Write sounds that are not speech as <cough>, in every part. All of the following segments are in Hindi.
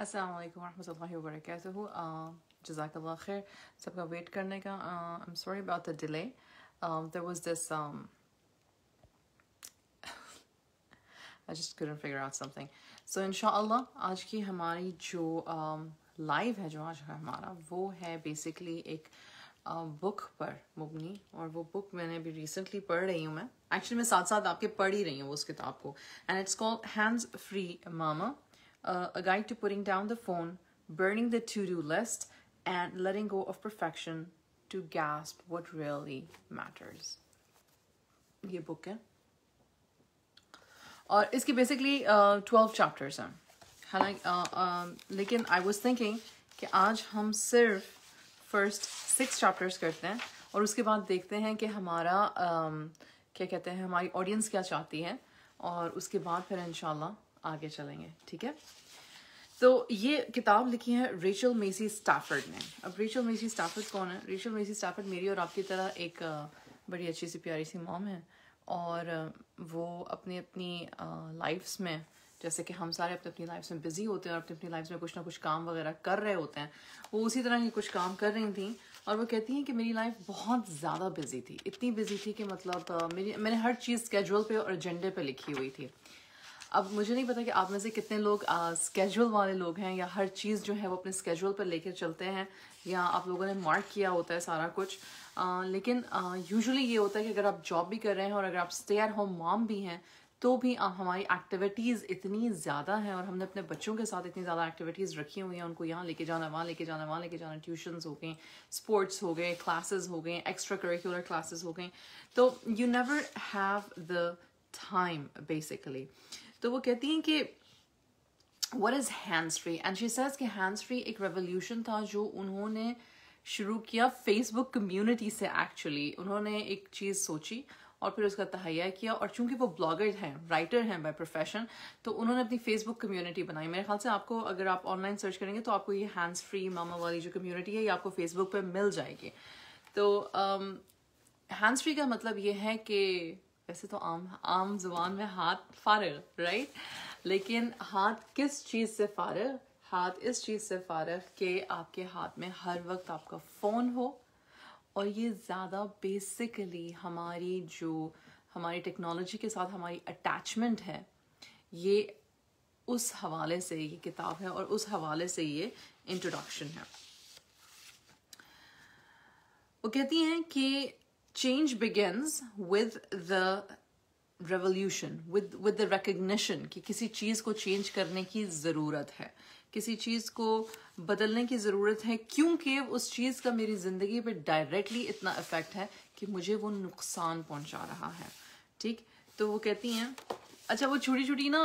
अस्सलाम वालेकुम रहमतुल्लाहि व बरकातुह जज़ाकअल्लाह खैर सबका वेट करने का I am sorry about the delay there was this I just couldn't figure out something so इंशाल्लाह आज की हमारी जो um लाइव है जो आज है हमारा वो है बेसिकली एक बुक uh, पर मुबनी और वो बुक मैंने अभी रिसेंटली पढ़ रही हूँ मैं एक्चुअली मैं साथ साथ आपके पढ़ ही रही हूँ उस किताब को and it's called hands free mama uh, a guide to putting down the phone, burning the to-do list, and letting go of perfection to gasp what really matters. ये बुक है और इसके बेसिकली ट्वेल्व चैप्टर्स हैं हालांकि लेकिन आई वॉज थिंकिंग कि आज हम सिर्फ फर्स्ट सिक्स चैप्टर्स करते हैं और उसके बाद देखते हैं कि हमारा uh, क्या कहते हैं हमारी ऑडियंस क्या चाहती है और उसके बाद फिर इंशाल्लाह आगे चलेंगे ठीक है तो ये किताब लिखी है रेचल मेसी स्टाफर्ड ने अब रेचल मेसी स्टाफर्ड कौन है रेचल मेसी स्टाफर्ड मेरी और आपकी तरह एक बड़ी अच्छी सी प्यारी सी मॉम है और वो अपनी अपनी लाइफ्स में जैसे कि हम सारे अपनी अपनी लाइफ में बिजी होते हैं और अपनी अपनी लाइफ में कुछ ना कुछ काम वगैरह कर रहे होते हैं वो उसी तरह के कुछ काम कर रही थी और वो कहती हैं कि मेरी लाइफ बहुत ज़्यादा बिजी थी इतनी बिजी थी कि मतलब मेरी मैंने हर चीज़ स्केजुअल पे और एजेंडे पे लिखी हुई थी अब मुझे नहीं पता कि आप में से कितने लोग स्केजुअल वाले लोग हैं या हर चीज़ जो है वो अपने स्केजुअल पर लेकर चलते हैं या आप लोगों ने मार्क किया होता है सारा कुछ आ, लेकिन यूजुअली ये होता है कि अगर आप जॉब भी कर रहे हैं और अगर आप स्टे एट होम मॉम भी हैं तो भी आ, हमारी एक्टिविटीज़ इतनी ज़्यादा हैं और हमने अपने बच्चों के साथ इतनी ज़्यादा एक्टिविटीज़ रखी हुई हैं उनको यहाँ लेके जाना वहाँ लेके जाना वहाँ लेके जाना ट्यूशन्स हो गए स्पोर्ट्स हो गए क्लासेस हो गए एक्स्ट्रा करिकुलर क्लासेस हो गई तो you never have the time basically तो वो कहती हैं कि what is hands free and she says कि हैंड्स फ्री एक रेवोल्यूशन था जो उन्होंने शुरू किया फेसबुक कम्युनिटी से एक्चुअली उन्होंने एक चीज़ सोची और फिर उसका तहैया किया और चूंकि वो ब्लॉगर हैं राइटर हैं बाय प्रोफेशन तो उन्होंने अपनी फेसबुक कम्युनिटी बनाई मेरे ख्याल से आपको अगर आप ऑनलाइन सर्च करेंगे तो आपको ये हैंड्स फ्री मामा वाली जो कम्युनिटी है ये आपको फेसबुक पर मिल जाएगी तो हैंड्स um, फ्री का मतलब ये है कि वैसे तो आम आम जुबान में हाथ फारग राइट लेकिन हाथ किस चीज़ से फारग हाथ इस चीज़ से फारग कि आपके हाथ में हर वक्त आपका फ़ोन हो और ये ज़्यादा बेसिकली हमारी जो हमारी टेक्नोलॉजी के साथ हमारी अटैचमेंट है ये उस हवाले से ये किताब है और उस हवाले से ये इंट्रोडक्शन है वो कहती हैं कि change begins with the revolution with with the recognition कि किसी चीज़ को चेंज करने की ज़रूरत है किसी चीज़ को बदलने की ज़रूरत है क्योंकि उस चीज़ का मेरी ज़िंदगी पे डायरेक्टली इतना इफ़ेक्ट है कि मुझे वो नुकसान पहुंचा रहा है ठीक तो वो कहती हैं अच्छा वो छोटी छोटी ना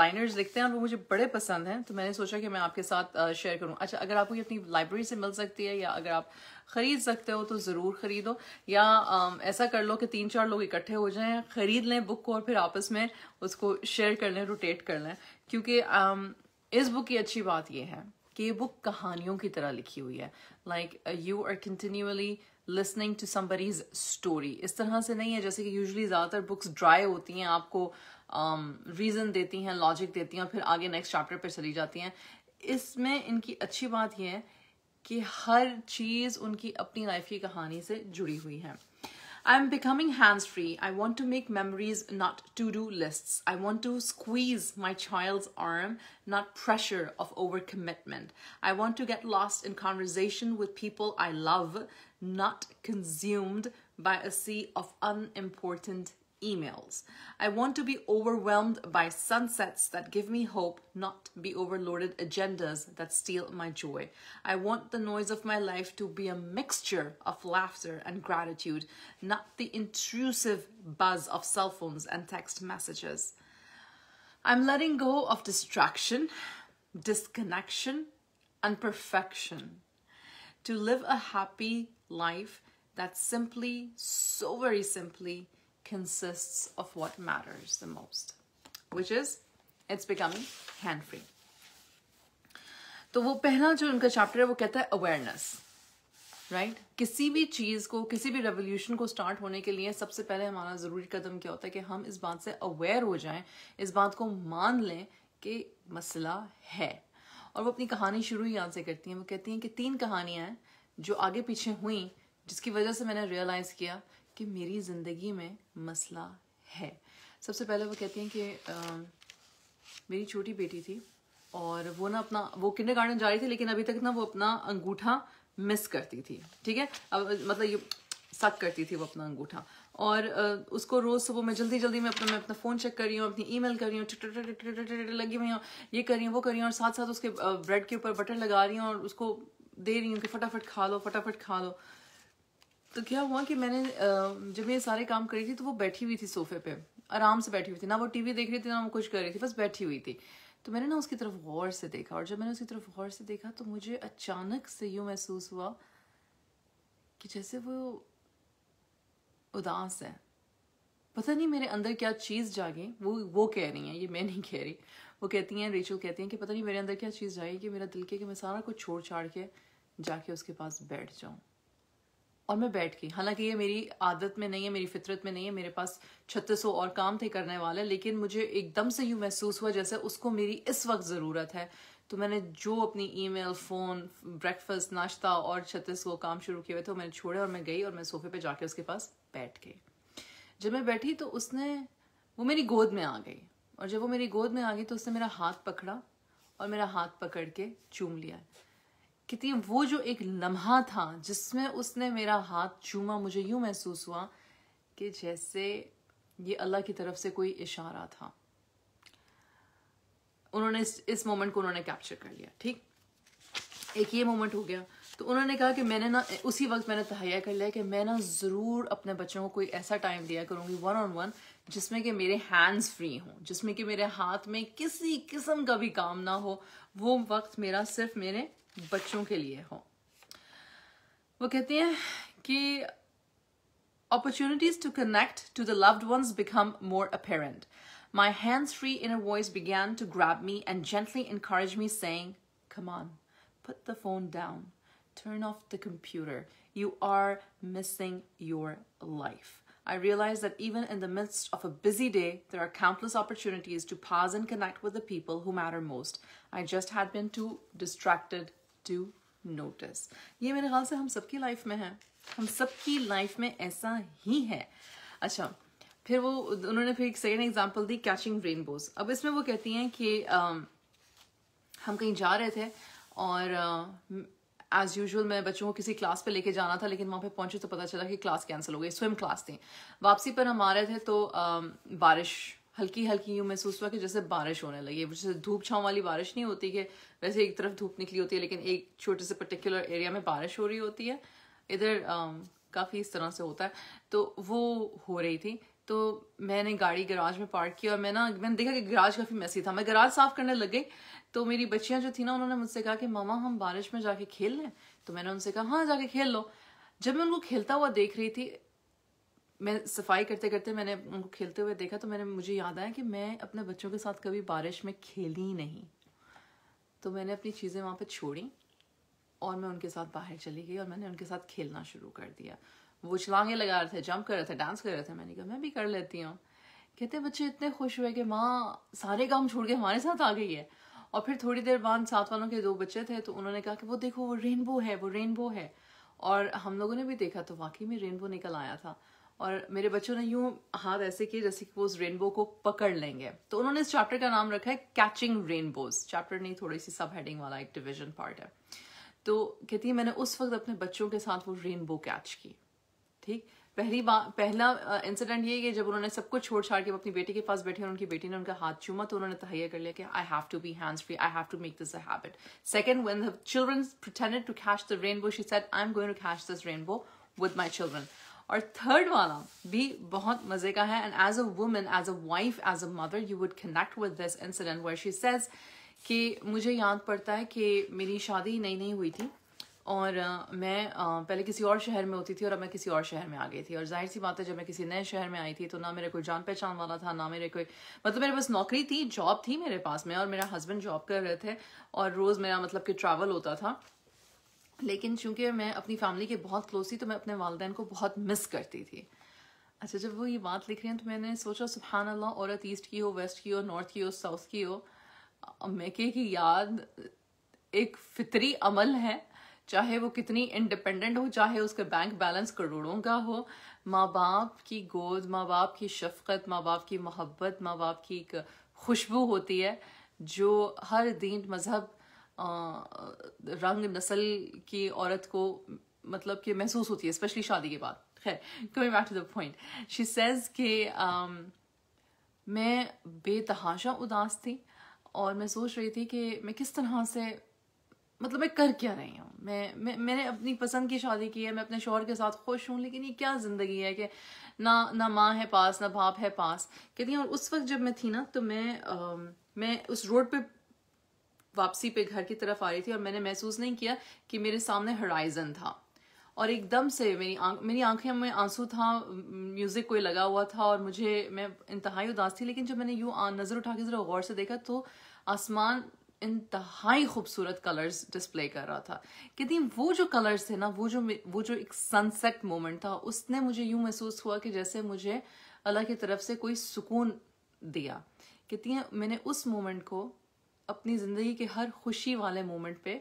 लाइनर्स लिखते हैं और वो मुझे बड़े पसंद हैं तो मैंने सोचा कि मैं आपके साथ शेयर करूं अच्छा अगर आपको ये अपनी लाइब्रेरी से मिल सकती है या अगर आप खरीद सकते हो तो ज़रूर खरीदो या आ, ऐसा कर लो कि तीन चार लोग इकट्ठे हो जाएं खरीद लें बुक को और फिर आपस में उसको शेयर कर लें रोटेट कर लें क्योंकि इस बुक की अच्छी बात यह है कि ये बुक कहानियों की तरह लिखी हुई है like you are continuously listening to somebody's story इस तरह से नहीं है जैसे कि यूजली ज़्यादातर बुक्स ड्राई होती हैं आपको रीज़न um, देती हैं लॉजिक देती हैं और फिर आगे नेक्स्ट चैप्टर पर चली जाती हैं इसमें इनकी अच्छी बात यह है कि हर चीज़ उनकी अपनी लाइफ की कहानी से जुड़ी हुई है I am becoming hands free I want to make memories not to do list I want to squeeze my child arm not pressure of over commitment I want to get lost in conversation with people I love not consumed by a sea of unimportant emails. I want to be overwhelmed by sunsets that give me hope, not be overloaded agendas that steal my joy. I want the noise of my life to be a mixture of laughter and gratitude, not the intrusive buzz of cell phones and text messages. I'm letting go of distraction, disconnection, and perfection to live a happy, life that simply, so very simply, consists of what matters the most, which is it's becoming hand free. तो वो पहला जो उनका चैप्टर है वो कहता है अवेयरनेस राइट right? किसी भी चीज़ को किसी भी रेवोल्यूशन को स्टार्ट होने के लिए सबसे पहले हमारा ज़रूरी कदम क्या होता है कि हम इस बात से अवेयर हो जाएं इस बात को मान लें कि मसला है और वो अपनी कहानी शुरू ही यहां से करती हैं वो कहती हैं कि तीन कहानियां हैं जो आगे पीछे हुई जिसकी वजह से मैंने रियलाइज़ किया कि मेरी ज़िंदगी में मसला है सबसे पहले वो कहती हैं कि आ, मेरी छोटी बेटी थी और वो ना अपना वो किन्ने गार्डन जा रही थी लेकिन अभी तक ना वो अपना अंगूठा मिस करती थी ठीक है अब मतलब ये सक करती थी वो अपना अंगूठा और उसको रोज़ सुबह मैं जल्दी जल्दी मैं अपना मैं अपना फ़ोन चेक कर रही हूँ अपनी ईमेल कर रही हूँ लगी हुई हूँ ये कर रही हूँ वो कर रही हूँ और साथ साथ उसके ब्रेड के ऊपर बटर लगा रही हूँ और उसको दे रही हूँ कि फटाफट खा लो फटाफट खा लो तो क्या हुआ कि मैंने जब ये सारे काम करी थी तो वो बैठी हुई थी सोफे पे आराम से बैठी हुई थी ना वो टीवी देख रही थी ना वो कुछ कर रही थी बस बैठी हुई थी तो मैंने ना उसकी तरफ गौर से देखा और जब मैंने उसकी तरफ गौर से देखा तो मुझे अचानक से यूं महसूस हुआ कि जैसे वो उदास है पता नहीं मेरे अंदर क्या चीज़ जागी वो वो कह रही है ये मैं नहीं कह रही वो कहती हैं रेचल कहती हैं कि पता नहीं मेरे अंदर क्या चीज़ जागी कि मेरा दिल के कि मैं सारा कुछ छोड़ छाड़ के जाके उसके पास बैठ जाऊं और मैं बैठ गई हालांकि ये मेरी आदत में नहीं है मेरी फितरत में नहीं है मेरे पास छत्तीस सौ और काम थे करने वाले लेकिन मुझे एकदम से यूँ महसूस हुआ जैसे उसको मेरी इस वक्त ज़रूरत है तो मैंने जो अपनी ईमेल फ़ोन ब्रेकफास्ट नाश्ता और छत्तीस सौ काम शुरू किए हुए थे मैंने छोड़े और मैं गई और मैं सोफे पर जाके उसके पास बैठ गई जब मैं बैठी तो उसने वो मेरी गोद में आ गई और जब वो मेरी गोद में आ गई तो उसने मेरा हाथ पकड़ा और मेरा हाथ पकड़ के चूम लिया कितनी वो जो एक लम्हा था जिसमें उसने मेरा हाथ चूमा मुझे यूं महसूस हुआ कि जैसे ये अल्लाह की तरफ से कोई इशारा था उन्होंने इस, इस मोमेंट को उन्होंने कैप्चर कर लिया ठीक एक ये मोमेंट हो गया तो उन्होंने कहा कि मैंने ना उसी वक्त मैंने तहैया कर लिया कि मैं ना ज़रूर अपने बच्चों को कोई ऐसा टाइम दिया करूंगी वन ऑन वन जिसमें कि मेरे हैंड्स फ्री हों जिसमें कि मेरे हाथ में किसी किस्म का भी काम ना हो वो वक्त मेरा सिर्फ मेरे बच्चों के लिए हो वो कहती हैं कि opportunities to connect to the loved ones become more apparent my hands-free inner voice began to grab me and gently encourage me saying come on put the phone down turn off the computer you are missing your life I realized that even in the midst of a busy day, there are countless opportunities to pause and connect with the people who matter most. I just had been too distracted to notice ये मेरे ख्याल से हम सबकी लाइफ में है हम सबकी लाइफ में ऐसा ही है अच्छा फिर वो उन्होंने फिर एक सेकेंड एग्जाम्पल दी कैचिंग रेनबोज अब इसमें वो कहती हैं कि आ, um, हम कहीं जा रहे थे और एज uh, यूजल मैं बच्चों को किसी क्लास पे लेके जाना था लेकिन वहां पे पहुंचे तो पता चला कि क्लास कैंसिल हो गई स्विम क्लास थी वापसी पर हम आ रहे थे तो आ, um, बारिश हल्की हल्की यूँ महसूस हुआ कि जैसे बारिश होने लगी है जैसे धूप छाँव वाली बारिश नहीं होती है वैसे एक तरफ धूप निकली होती है लेकिन एक छोटे से पर्टिकुलर एरिया में बारिश हो रही होती है इधर काफ़ी इस तरह से होता है तो वो हो रही थी तो मैंने गाड़ी गराज में पार्क की और मैं ना मैंने देखा कि गराज काफ़ी मैसी था मैं गराज साफ करने लग गई तो मेरी बच्चियाँ जो थी ना उन्होंने मुझसे कहा कि मामा हम बारिश में जाके खेल लें तो मैंने उनसे कहा हाँ जाके खेल लो जब मैं उनको खेलता हुआ देख रही थी मैं सफाई करते करते मैंने उनको खेलते हुए देखा तो मैंने मुझे याद आया कि मैं अपने बच्चों के साथ कभी बारिश में खेली ही नहीं तो मैंने अपनी चीज़ें वहाँ पर छोड़ी और मैं उनके साथ बाहर चली गई और मैंने उनके साथ खेलना शुरू कर दिया वो छलांगे लगा रहे थे जंप कर रहे थे डांस कर रहे थे मैंने कहा मैं भी कर लेती हूँ कहते बच्चे इतने खुश हुए कि माँ सारे काम छोड़ के हमारे साथ आ गई है और फिर थोड़ी देर बाद साथ वालों के दो बच्चे थे तो उन्होंने कहा कि वो देखो वो रेनबो है वो रेनबो है और हम लोगों ने भी देखा तो वाकई में रेनबो निकल आया था और मेरे बच्चों ने यूं हाथ ऐसे किए जैसे कि वो उस रेनबो को पकड़ लेंगे तो उन्होंने इस चैप्टर का नाम रखा है कैचिंग रेनबोज चैप्टर नहीं थोड़ी सी सब हेडिंग वाला एक डिविजन पार्ट है तो कहती है मैंने उस वक्त अपने बच्चों के साथ वो रेनबो कैच की ठीक पहली बार पहला इंसिडेंट ये कि जब उन्होंने सब कुछ छोड़ छाड़ के अपनी बेटी के पास बैठे और उनकी बेटी ने उनका हाथ चूमा तो उन्होंने तहैया कर लिया कि I have to be hands free I have to make this a habit second when the children pretended to catch the rainbow she said I am going to catch this rainbow with my children और थर्ड वाला भी बहुत मजे का है and as a woman as a wife as a mother you would connect with this incident वर्ष शी सेज कि मुझे याद पड़ता है कि मेरी शादी नई नई हुई थी और मैं पहले किसी और शहर में होती थी और अब मैं किसी और शहर में आ गई थी और जाहिर सी बात है जब मैं किसी नए शहर में आई थी तो ना मेरे कोई जान पहचान वाला था ना मेरे कोई मतलब मेरे पास नौकरी थी जॉब थी मेरे पास में और मेरा हस्बैंड जॉब कर रहे थे और रोज़ मेरा मतलब कि ट्रैवल होता था लेकिन चूंकि मैं अपनी फैमिली के बहुत क्लोज थी तो मैं अपने वालदेन को बहुत मिस करती थी अच्छा जब वो ये बात लिख रही हैं तो मैंने सोचा सुबहान अल्लाह औरत ईस्ट की हो वेस्ट की हो नॉर्थ की हो साउथ की हो मैके की याद एक फितरी अमल है चाहे वो कितनी इंडिपेंडेंट हो चाहे उसका बैंक बैलेंस करोड़ों का हो माँ बाप की गोद माँ बाप की शफकत माँ बाप की मोहब्बत माँ बाप की एक खुशबू होती है जो हर दीन मज़हब रंग नस्ल की औरत को मतलब कि महसूस होती है स्पेशली शादी के बाद खैर coming back to the point she says um, मैं बेतहाशा उदास थी और मैं सोच रही थी कि मैं किस तरह से मतलब मैं कर क्या रही हूँ मैं, मैं मैंने अपनी पसंद की शादी की है मैं अपने शोहर के साथ खुश हूँ लेकिन ये क्या ज़िंदगी है कि ना ना माँ है पास ना बाप है पास कहती हैं और उस वक्त जब मैं थी ना तो मैं आ, मैं उस रोड पे वापसी पे घर की तरफ आ रही थी और मैंने महसूस नहीं किया कि मेरे सामने हराइजन था और एकदम से मेरी आ, मेरी आंखें में आंसू था म्यूज़िक कोई लगा हुआ था और मुझे मैं इंतहाई उदास थी लेकिन जब मैंने यू नज़र उठा के ज़रा गौर से देखा तो आसमान इंतहाई खूबसूरत कलर्स डिस्प्ले कर रहा था कहती वो जो कलर्स थे ना वो जो वो जो एक सनसेट मोमेंट था उसने मुझे यूं महसूस हुआ कि जैसे मुझे अल्लाह की तरफ से कोई सुकून दिया कहती मैंने उस मोमेंट को अपनी ज़िंदगी के हर खुशी वाले मोमेंट पे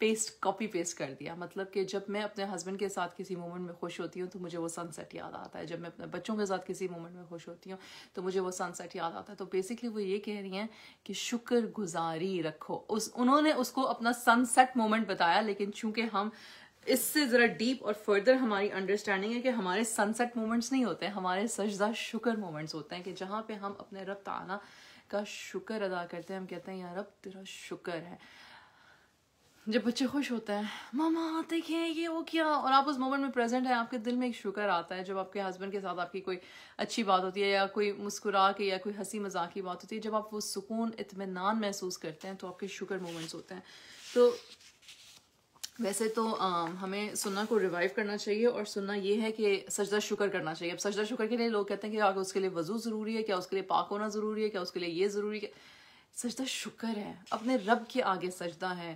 पेस्ट कॉपी पेस्ट कर दिया मतलब कि जब मैं अपने हस्बैंड के साथ किसी मोमेंट में खुश होती हूँ तो मुझे वो सनसेट याद आता है जब मैं अपने बच्चों के साथ किसी मोमेंट में खुश होती हूँ तो मुझे वो सनसेट याद आता है तो बेसिकली वो ये कह रही हैं कि शुक्र गुजारी रखो उस उन्होंने उसको अपना सनसेट मोमेंट बताया लेकिन चूंकि हम इससे ज़रा डीप और फर्दर हमारी अंडरस्टैंडिंग है कि हमारे सनसेट मोमेंट्स नहीं होते हमारे सजदा शुक्र मोमेंट्स होते हैं कि जहाँ पे हम अपने रब ताना का शुक्र अदा करते हैं हम कहते हैं यार अब तेरा शुक्र है जब बच्चे खुश होते हैं मामा आते हैं ये वो क्या और आप उस मोमेंट में प्रेजेंट हैं आपके दिल में एक शुक्र आता है जब आपके हस्बैंड के साथ आपकी कोई अच्छी बात होती है या कोई मुस्कुरा के या कोई हंसी मजाक की बात होती है जब आप वो सुकून इतमान महसूस करते हैं तो आपके शुक्र मोमेंट्स होते हैं तो वैसे तो आ, हमें सुन्ना को रिवाइव करना चाहिए और सुन्ना ये है कि सजदा शुक्र करना चाहिए अब सजदा शुक्र के लिए लोग कहते हैं कि आगे उसके लिए वजू ज़रूरी है क्या उसके लिए पाक होना ज़रूरी है क्या उसके लिए ये ज़रूरी है सजदा शुक्र है अपने रब के आगे सजदा है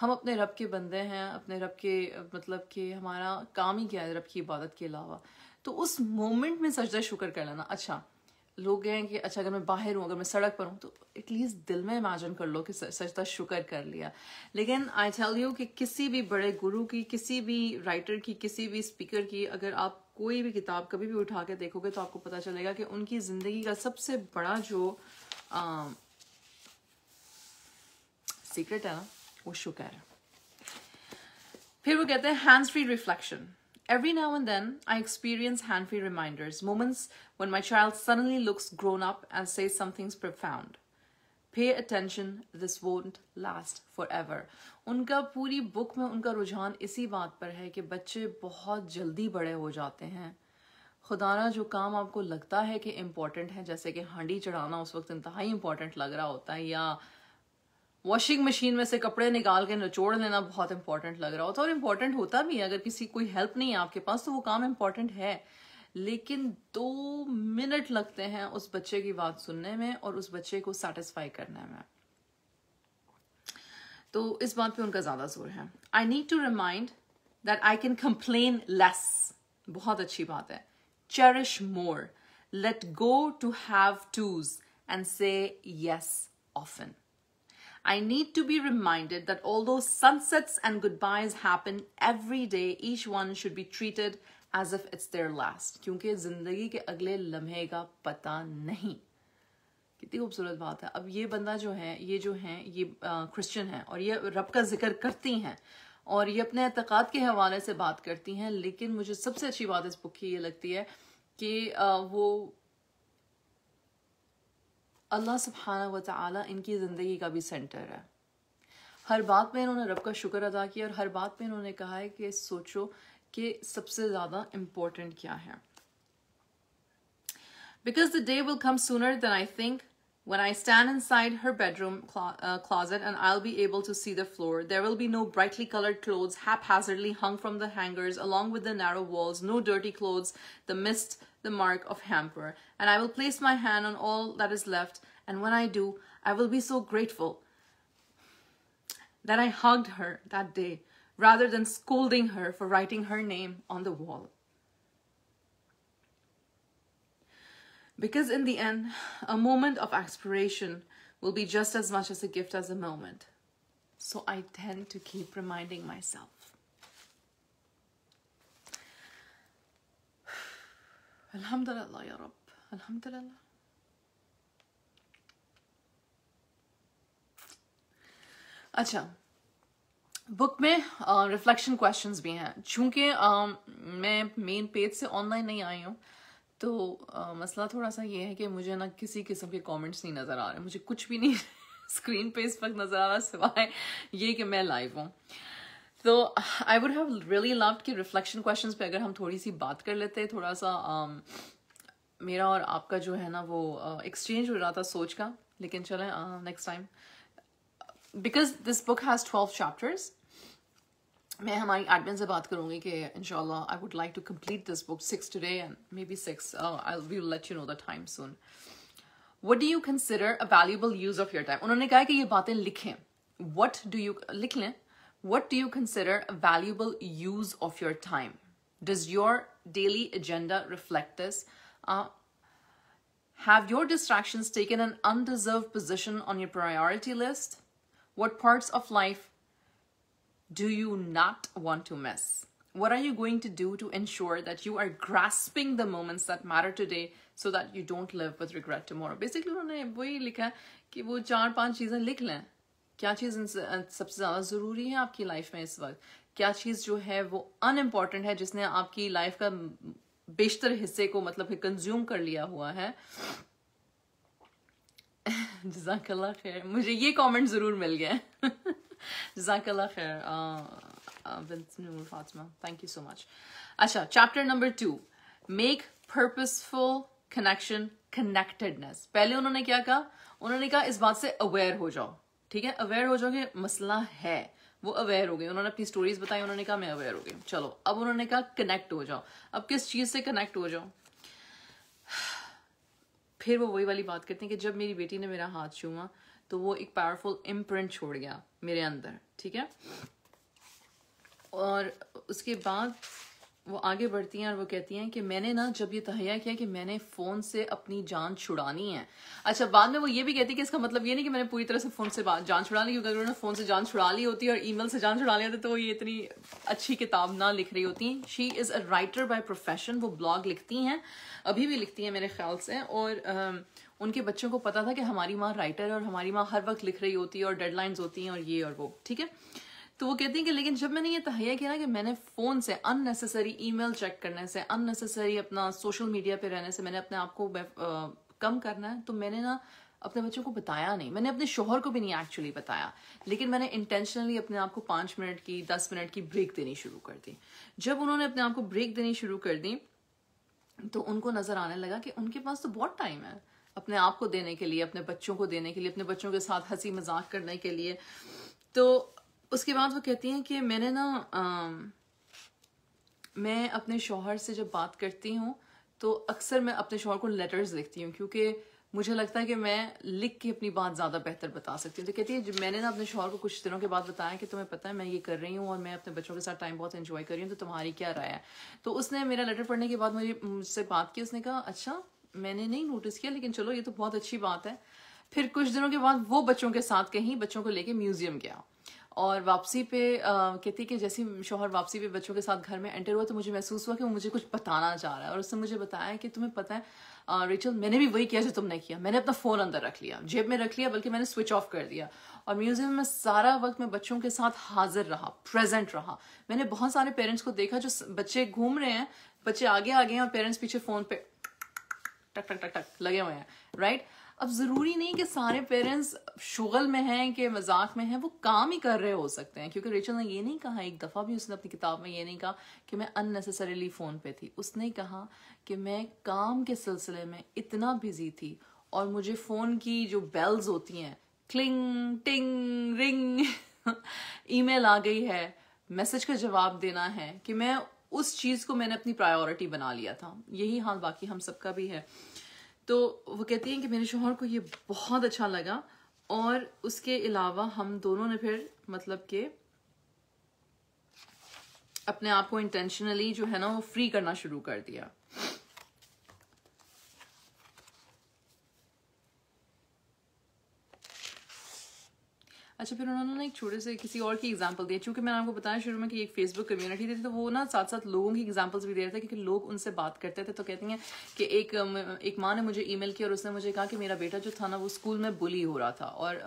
हम अपने रब के बंदे हैं अपने रब के मतलब कि हमारा काम ही क्या है रब की इबादत के अलावा तो उस मोमेंट में सजदा शुक्र कर लेना अच्छा लोग हैं कि अच्छा अगर मैं बाहर हूँ अगर मैं सड़क पर हूँ तो एटलीस्ट दिल में इमेजिन कर लो कि सचता शुक्र कर लिया लेकिन आई टेल यू कि किसी भी बड़े गुरु की किसी भी राइटर की किसी भी स्पीकर की अगर आप कोई भी किताब कभी भी उठा के देखोगे तो आपको पता चलेगा कि उनकी ज़िंदगी का सबसे बड़ा जो सीक्रेट है ना वो शुक्र है फिर वो कहते हैं hands free reflection Every now and then, I experience hand-free reminders, moments when my child suddenly looks grown up and says something profound. Pay attention. This won't last forever. उनका पूरी बुक में उनका रुझान इसी बात पर है कि बच्चे बहुत जल्दी बड़े हो जाते हैं खुदाना जो काम आपको लगता है कि इम्पॉर्टेंट है जैसे कि हांडी चढ़ाना उस वक्त इंतहाई इम्पॉर्टेंट लग रहा होता है या वॉशिंग मशीन में से कपड़े निकाल के नचोड़ लेना बहुत इंपॉर्टेंट लग रहा होता है और इम्पॉर्टेंट होता भी है अगर किसी कोई हेल्प नहीं है आपके पास तो वो काम इम्पॉर्टेंट है लेकिन दो मिनट लगते हैं उस बच्चे की बात सुनने में और उस बच्चे को सेटिस्फाई करने में तो इस बात पे उनका ज्यादा जोर है I need to remind that I can complain less बहुत अच्छी बात है cherish more let go to have to's and say yes often I need to be reminded that although sunsets and goodbyes happen every day, each one should be treated as if it's their last. क्योंकि जिंदगी के अगले लम्हे का पता नहीं कितनी खूबसूरत बात है अब ये बंदा जो है ये जो है ये क्रिश्चियन है और ये रब का जिक्र करती हैं और ये अपने अतकाद के हवाले से बात करती हैं लेकिन मुझे सबसे अच्छी बात इस बुक की ये लगती है कि आ, वो अल्लाह सुबहाना व ताली इनकी ज़िंदगी का भी सेंटर है हर बात में इन्होंने रब का शुक्र अदा किया और हर बात में इन्होंने कहा है कि सोचो कि सबसे ज़्यादा इम्पोर्टेंट क्या है the day will come sooner than I think When I stand inside her bedroom clo uh, closet and I'll be able to see the floor, there will be no brightly colored clothes haphazardly hung from the hangers along with the narrow walls, no dirty clothes, the mist the mark of hamper, and I will place my hand on all that is left, and when I do, I will be so grateful that I hugged her that day rather than scolding her for writing her name on the wall. Because in the end, a moment of aspiration will be just as much as a gift as a moment. So I tend to keep reminding myself. الحمد لله يا رب الحمد لله अच्छा बुक में रिफ्लेक्शन uh, क्वेश्चंस भी हैं चूंकि uh, मैं मेन पेज से ऑनलाइन नहीं आई हूँ तो uh, मसला थोड़ा सा ये है कि मुझे ना किसी किस्म के कमेंट्स नहीं नज़र आ रहे मुझे कुछ भी नहीं स्क्रीन <laughs> पे इस वक्त नज़र आ रहा सिवाय ये कि मैं लाइव हूँ uh, तो I would have really love कि रिफ्लेक्शन क्वेश्चन पे अगर हम थोड़ी सी बात कर लेते थोड़ा सा um, मेरा और आपका जो है ना वो एक्सचेंज uh, हो रहा था सोच का लेकिन चले next time because this book has twelve chapters मैं हमारी एडमिन से बात करूंगी कि इनशाला I would like to complete this book six today and maybe six I let you know the time soon what do you consider a valuable use of your time उन्होंने कहा कि ये बातें लिखें वट डू यू लिख लें What do you consider a valuable use of your time? Does your daily agenda reflect this? Uh, have your distractions taken an undeserved position on your priority list? What parts of life do you not want to miss? What are you going to do to ensure that you are grasping the moments that matter today so that you don't live with regret tomorrow? Basically, उन्होंने वही लिखा कि वो चार पांच चीजें लिख लें क्या चीज़ सबसे ज़्यादा ज़रूरी है आपकी लाइफ में इस वक्त क्या चीज़ जो है वो अनइम्पॉर्टेंट है जिसने आपकी लाइफ का बेशतर हिस्से को मतलब कंज्यूम कर लिया हुआ है <laughs> जजाकल्ला खैर मुझे ये कमेंट ज़रूर मिल गया <laughs> जजाकल्ला खैर Fatima thank you so much अच्छा chapter number two make purposeful connection connectedness पहले उन्होंने क्या कहा उन्होंने कहा इस बात से अवेयर हो जाओ ठीक है अवेयर हो जाओगे मसला है वो अवेयर हो गई उन्होंने अपनी स्टोरीज बताई उन्होंने कहा मैं अवेयर हो गई चलो अब उन्होंने कहा कनेक्ट हो जाओ अब किस चीज से कनेक्ट हो जाओ फिर वो वही वाली बात करते हैं कि जब मेरी बेटी ने मेरा हाथ छूआ तो वो एक पावरफुल इम्प्रिंट छोड़ गया मेरे अंदर ठीक है और उसके बाद वो आगे बढ़ती हैं और वो कहती हैं कि मैंने ना जब ये तहिया किया कि मैंने फ़ोन से अपनी जान छुड़ानी है अच्छा बाद में वो ये भी कहती है कि इसका मतलब ये नहीं कि मैंने पूरी तरह से फ़ोन से जान छुड़ा ली क्योंकि अगर उन्होंने फ़ोन से जान छुड़ा ली होती और ईमेल से जान छुड़ा लिया होता तो वो ये इतनी अच्छी किताब ना लिख रही होती she is a writer by profession वो ब्लॉग लिखती हैं अभी भी लिखती हैं मेरे ख्याल से और उनके बच्चों को पता था कि हमारी माँ राइटर है और हमारी माँ हर वक्त लिख रही होती है और डेडलाइंस होती हैं और ये और वो ठीक है तो वो कहती हैं कि लेकिन जब मैंने ये तहैया किया ना कि मैंने फ़ोन से अननेसेसरी ईमेल चेक करने से अननेसेसरी अपना सोशल मीडिया पे रहने से मैंने अपने आप को कम करना है तो मैंने ना अपने बच्चों को बताया नहीं मैंने अपने शोहर को भी नहीं एक्चुअली बताया लेकिन मैंने इंटेंशनली अपने आप को पांच मिनट की दस मिनट की ब्रेक देनी शुरू कर दी जब उन्होंने अपने आप को ब्रेक देनी शुरू कर दी तो उनको नज़र आने लगा कि उनके पास तो बहुत टाइम है अपने आप को देने के लिए अपने बच्चों को देने के लिए अपने बच्चों के साथ हंसी मजाक करने के लिए तो उसके बाद वो कहती हैं कि मैंने ना आ, मैं अपने शोहर से जब बात करती हूँ तो अक्सर मैं अपने शोहर को लेटर्स लिखती हूँ क्योंकि मुझे लगता है कि मैं लिख के अपनी बात ज़्यादा बेहतर बता सकती हूँ तो कहती है जब मैंने ना अपने शोहर को कुछ दिनों के बाद बताया कि तुम्हें पता है मैं ये कर रही हूँ और मैं अपने बच्चों के साथ टाइम बहुत इन्जॉय कर रही हूँ तो तुम्हारी क्या राय है तो उसने मेरा लेटर पढ़ने के बाद मुझे मुझसे बात की उसने कहा अच्छा मैंने नहीं नोटिस किया लेकिन चलो ये तो बहुत अच्छी बात है फिर कुछ दिनों के बाद वो बच्चों के साथ कहीं बच्चों को लेके म्यूजियम गया और वापसी पे कहती कि जैसे शोहर वापसी पे बच्चों के साथ घर में एंटर हुआ तो मुझे महसूस हुआ कि वो मुझे कुछ बताना चाह रहा है और उसने मुझे बताया कि तुम्हें पता है रिचल मैंने भी वही किया जो तुमने किया मैंने अपना फ़ोन अंदर रख लिया जेब में रख लिया बल्कि मैंने स्विच ऑफ कर दिया और म्यूज़ियम में सारा वक्त मैं बच्चों के साथ हाजिर रहा प्रेजेंट रहा मैंने बहुत सारे पेरेंट्स को देखा जो बच्चे घूम रहे हैं बच्चे आगे आगे हैं और पेरेंट्स पीछे फ़ोन पे टक टक टक टक लगे हुए हैं राइट right? अब ज़रूरी नहीं कि सारे पेरेंट्स शुगल में हैं कि मजाक में हैं वो काम ही कर रहे हो सकते हैं क्योंकि रेचल ने ये नहीं कहा एक दफ़ा भी उसने अपनी किताब में ये नहीं कहा कि मैं अननेसेसरीली फ़ोन पे थी उसने कहा कि मैं काम के सिलसिले में इतना बिजी थी और मुझे फ़ोन की जो बेल्स होती हैं क्लिंग टिंग रिंग ईमेल आ गई है मैसेज का जवाब देना है कि मैं उस चीज़ को मैंने अपनी प्रायोरिटी बना लिया था यही हाल बाकी हम सबका भी है तो वो कहती हैं कि मेरे शोहर को ये बहुत अच्छा लगा और उसके अलावा हम दोनों ने फिर मतलब के अपने आप को इंटेंशनली जो है ना वो फ्री करना शुरू कर दिया अच्छा फिर उन्होंने ना एक छोटे से किसी और की एग्जांपल दिए चूँकि मैंने आपको बताया शुरू में कि एक फेसबुक कम्युनिटी थी तो वो ना साथ साथ लोगों की एग्जांपल्स भी दे रहे थे क्योंकि लोग उनसे बात करते थे तो कहती हैं कि एक एक माँ ने मुझे ईमेल किया और उसने मुझे कहा कि मेरा बेटा जो था ना वो स्कूल में बुली हो रहा था और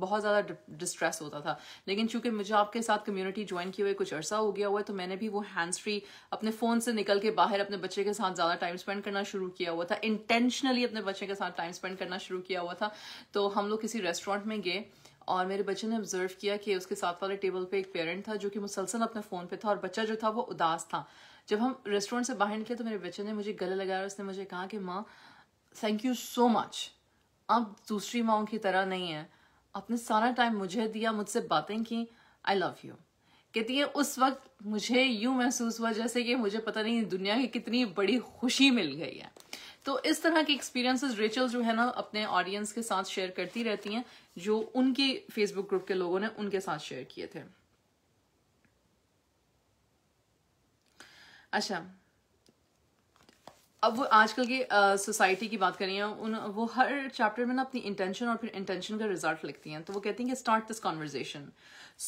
बहुत ज़्यादा डिस्ट्रेस होता था लेकिन चूंकि मुझे आपके साथ कम्युनिटी ज्वाइन किए हुए कुछ अर्सा हो गया हुआ है तो मैंने भी वो हैंड्स फ्री अपने फ़ोन से निकल के बाहर अपने बच्चे के साथ ज़्यादा टाइम स्पेंड करना शुरू किया हुआ था इंटेंशनली अपने बच्चे के साथ टाइम स्पेंड करना शुरू किया हुआ था तो हम लोग किसी रेस्टोरेंट में गए और मेरे बच्चे ने ऑब्जर्व किया कि उसके साथ वाले टेबल पे एक पेरेंट था जो कि मुसलसल अपने फ़ोन पे था और बच्चा जो था वो उदास था जब हम रेस्टोरेंट से बाहर निकले तो मेरे बच्चे ने मुझे गले लगाया उसने मुझे कहा कि माँ थैंक यू सो मच अब दूसरी माओ की तरह नहीं है आपने सारा टाइम मुझे दिया मुझसे बातें की आई लव यू कहती है उस वक्त मुझे यूं महसूस हुआ जैसे कि मुझे पता नहीं दुनिया की कितनी बड़ी खुशी मिल गई है तो इस तरह के एक्सपीरियंसेस रेचल जो है ना अपने ऑडियंस के साथ शेयर करती रहती हैं जो उनके फेसबुक ग्रुप के लोगों ने उनके साथ शेयर किए थे अच्छा अब वो आजकल की सोसाइटी की बात करें उन वो हर चैप्टर में ना अपनी इंटेंशन और फिर इंटेंशन का रिजल्ट लिखती हैं तो वो कहती हैं कि start this conversation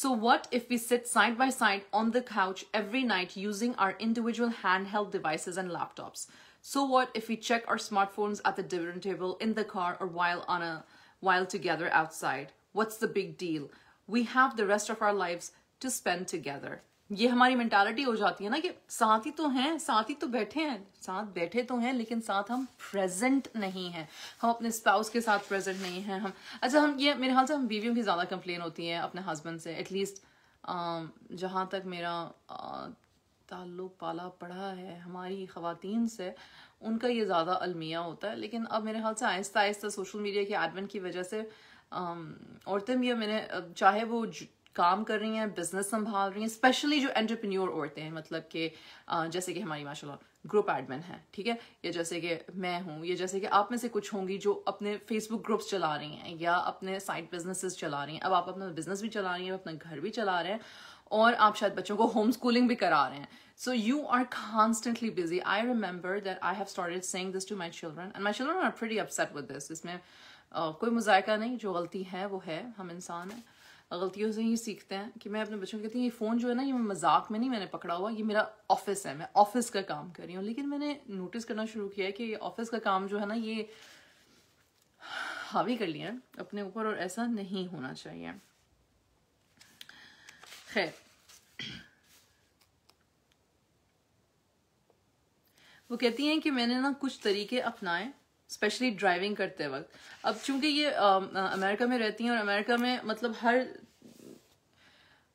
so what if we sit side by side on the couch every night using our individual handheld devices and laptops So what if we check our smartphones at the dinner table, in the car, or while on a while together outside? What's the big deal? We have the rest of our lives to spend together. ये हमारी मेंटालिटी हो जाती है ना कि साथ ही तो हैं साथ ही तो बैठे हैं साथ बैठे तो हैं लेकिन साथ हम प्रेजेंट नहीं हैं हम अपने स्पाउस के साथ प्रेजेंट नहीं हैं हम अच्छा हम ये मेरे ख्याल से हम बीवियों की ज़्यादा कंप्लेन होती है अपने हस्बैंड से एटलीस्ट जहाँ तक मेरा ताल्लुक़ पाला पड़ा है हमारी ख़वातीन से उनका ये ज़्यादा अलमिया होता है लेकिन अब मेरे ख्याल से आहिस्ता आहिस्ता सोशल मीडिया के एडमेंट की वजह से औरतें भी मैंने चाहे वो काम कर रही हैं बिजनेस संभाल रही हैं स्पेशली जो एंटरप्रेन्योर औरतें हैं मतलब कि जैसे कि हमारी माशाल्लाह ग्रुप एडमिन है ठीक है या जैसे कि मैं हूँ या जैसे कि आप में से कुछ होंगी जो अपने फेसबुक ग्रुप्स चला रही हैं या अपने साइड बिजनेसेस चला रही हैं अब आप अपना बिजनेस भी चला रही हैं अपना घर भी चला रहे हैं और आप शायद बच्चों को होम स्कूलिंग भी करा रहे हैं so you are constantly busy I remember that I have started saying this to my children and my children are pretty upset with this इसमें uh, कोई मुजायक नहीं जो गलती है वो है हम इंसान हैं गलतियों से ही सीखते हैं कि मैं अपने बच्चों को कहती हूँ ये फ़ोन जो है ना ये मजाक में नहीं मैंने पकड़ा हुआ ये मेरा ऑफिस है मैं ऑफिस का काम कर रही हूँ लेकिन मैंने नोटिस करना शुरू किया है कि ऑफिस का काम जो है ना ये हावी कर लिया है अपने ऊपर और ऐसा नहीं होना चाहिए है वो कहती हैं कि मैंने ना कुछ तरीके अपनाए स्पेशली ड्राइविंग करते वक्त अब चूंकि ये अमेरिका में रहती हैं और अमेरिका में मतलब हर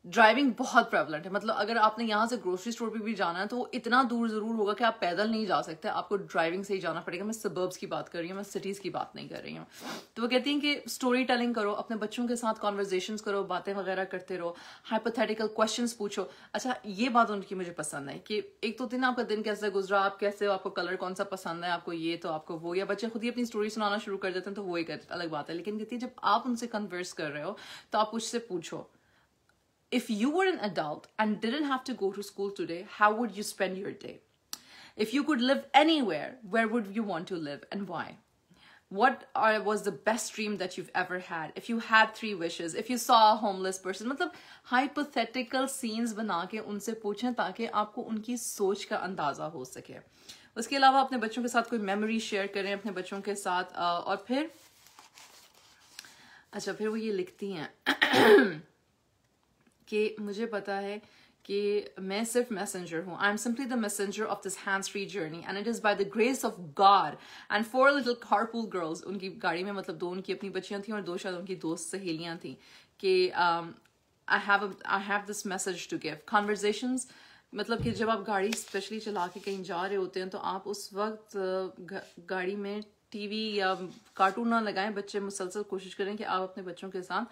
ड्राइविंग बहुत प्रेवलेंट है मतलब अगर आपने यहाँ से ग्रोसरी स्टोर पे भी जाना है तो इतना दूर जरूर होगा कि आप पैदल नहीं जा सकते आपको ड्राइविंग से ही जाना पड़ेगा मैं सबर्ब्स की बात कर रही हूँ मैं सिटीज़ की बात नहीं कर रही हूँ तो वो कहती हैं कि स्टोरी टेलिंग करो अपने बच्चों के साथ कॉन्वर्जेशन करो बातें वगैरह करते रहो हाइपोथेटिकल क्वेश्चन पूछो अच्छा ये बात उनकी मुझे पसंद है कि एक तो दिन आपका दिन कैसे गुजरा आप कैसे हो आपको कलर कौन सा पसंद है आपको ये तो आपको वो या बच्चे खुद ही अपनी स्टोरी सुनाना शुरू कर देते हैं तो वो एक अलग बात है लेकिन कहती है जब आप उनसे कन्वर्स कर रहे हो तो आप उससे पूछो if you were an adult and didn't have to go to school today, how would you spend your day? If you could live anywhere, where would you want to live and why? What are, was the best dream that you've ever had? If you had three wishes, if you saw a homeless person, मतलब hypothetical scenes बना के उनसे पूछें ताकि आपको उनकी सोच का अंदाज़ा हो सके उसके अलावा अपने बच्चों के साथ कोई memory शेयर करें अपने बच्चों के साथ और फिर अच्छा फिर वो ये लिखती हैं <clears throat> कि मुझे पता है कि मैं सिर्फ मैसेंजर हूँ I am simply the messenger of this hands free journey and it is by the grace of God and four little हारपूल गर्ल्स उनकी गाड़ी में मतलब दो उनकी अपनी बच्चियां थी और दो शायद उनकी दोस्त सहेलियां थी कि I have I have this message to give conversation मतलब कि जब आप गाड़ी स्पेशली चला के कहीं जा रहे होते हैं तो आप उस वक्त uh, गाड़ी में टीवी या कार्टून ना लगाएं बच्चे मुसलसल कोशिश करें कि आप अपने बच्चों के साथ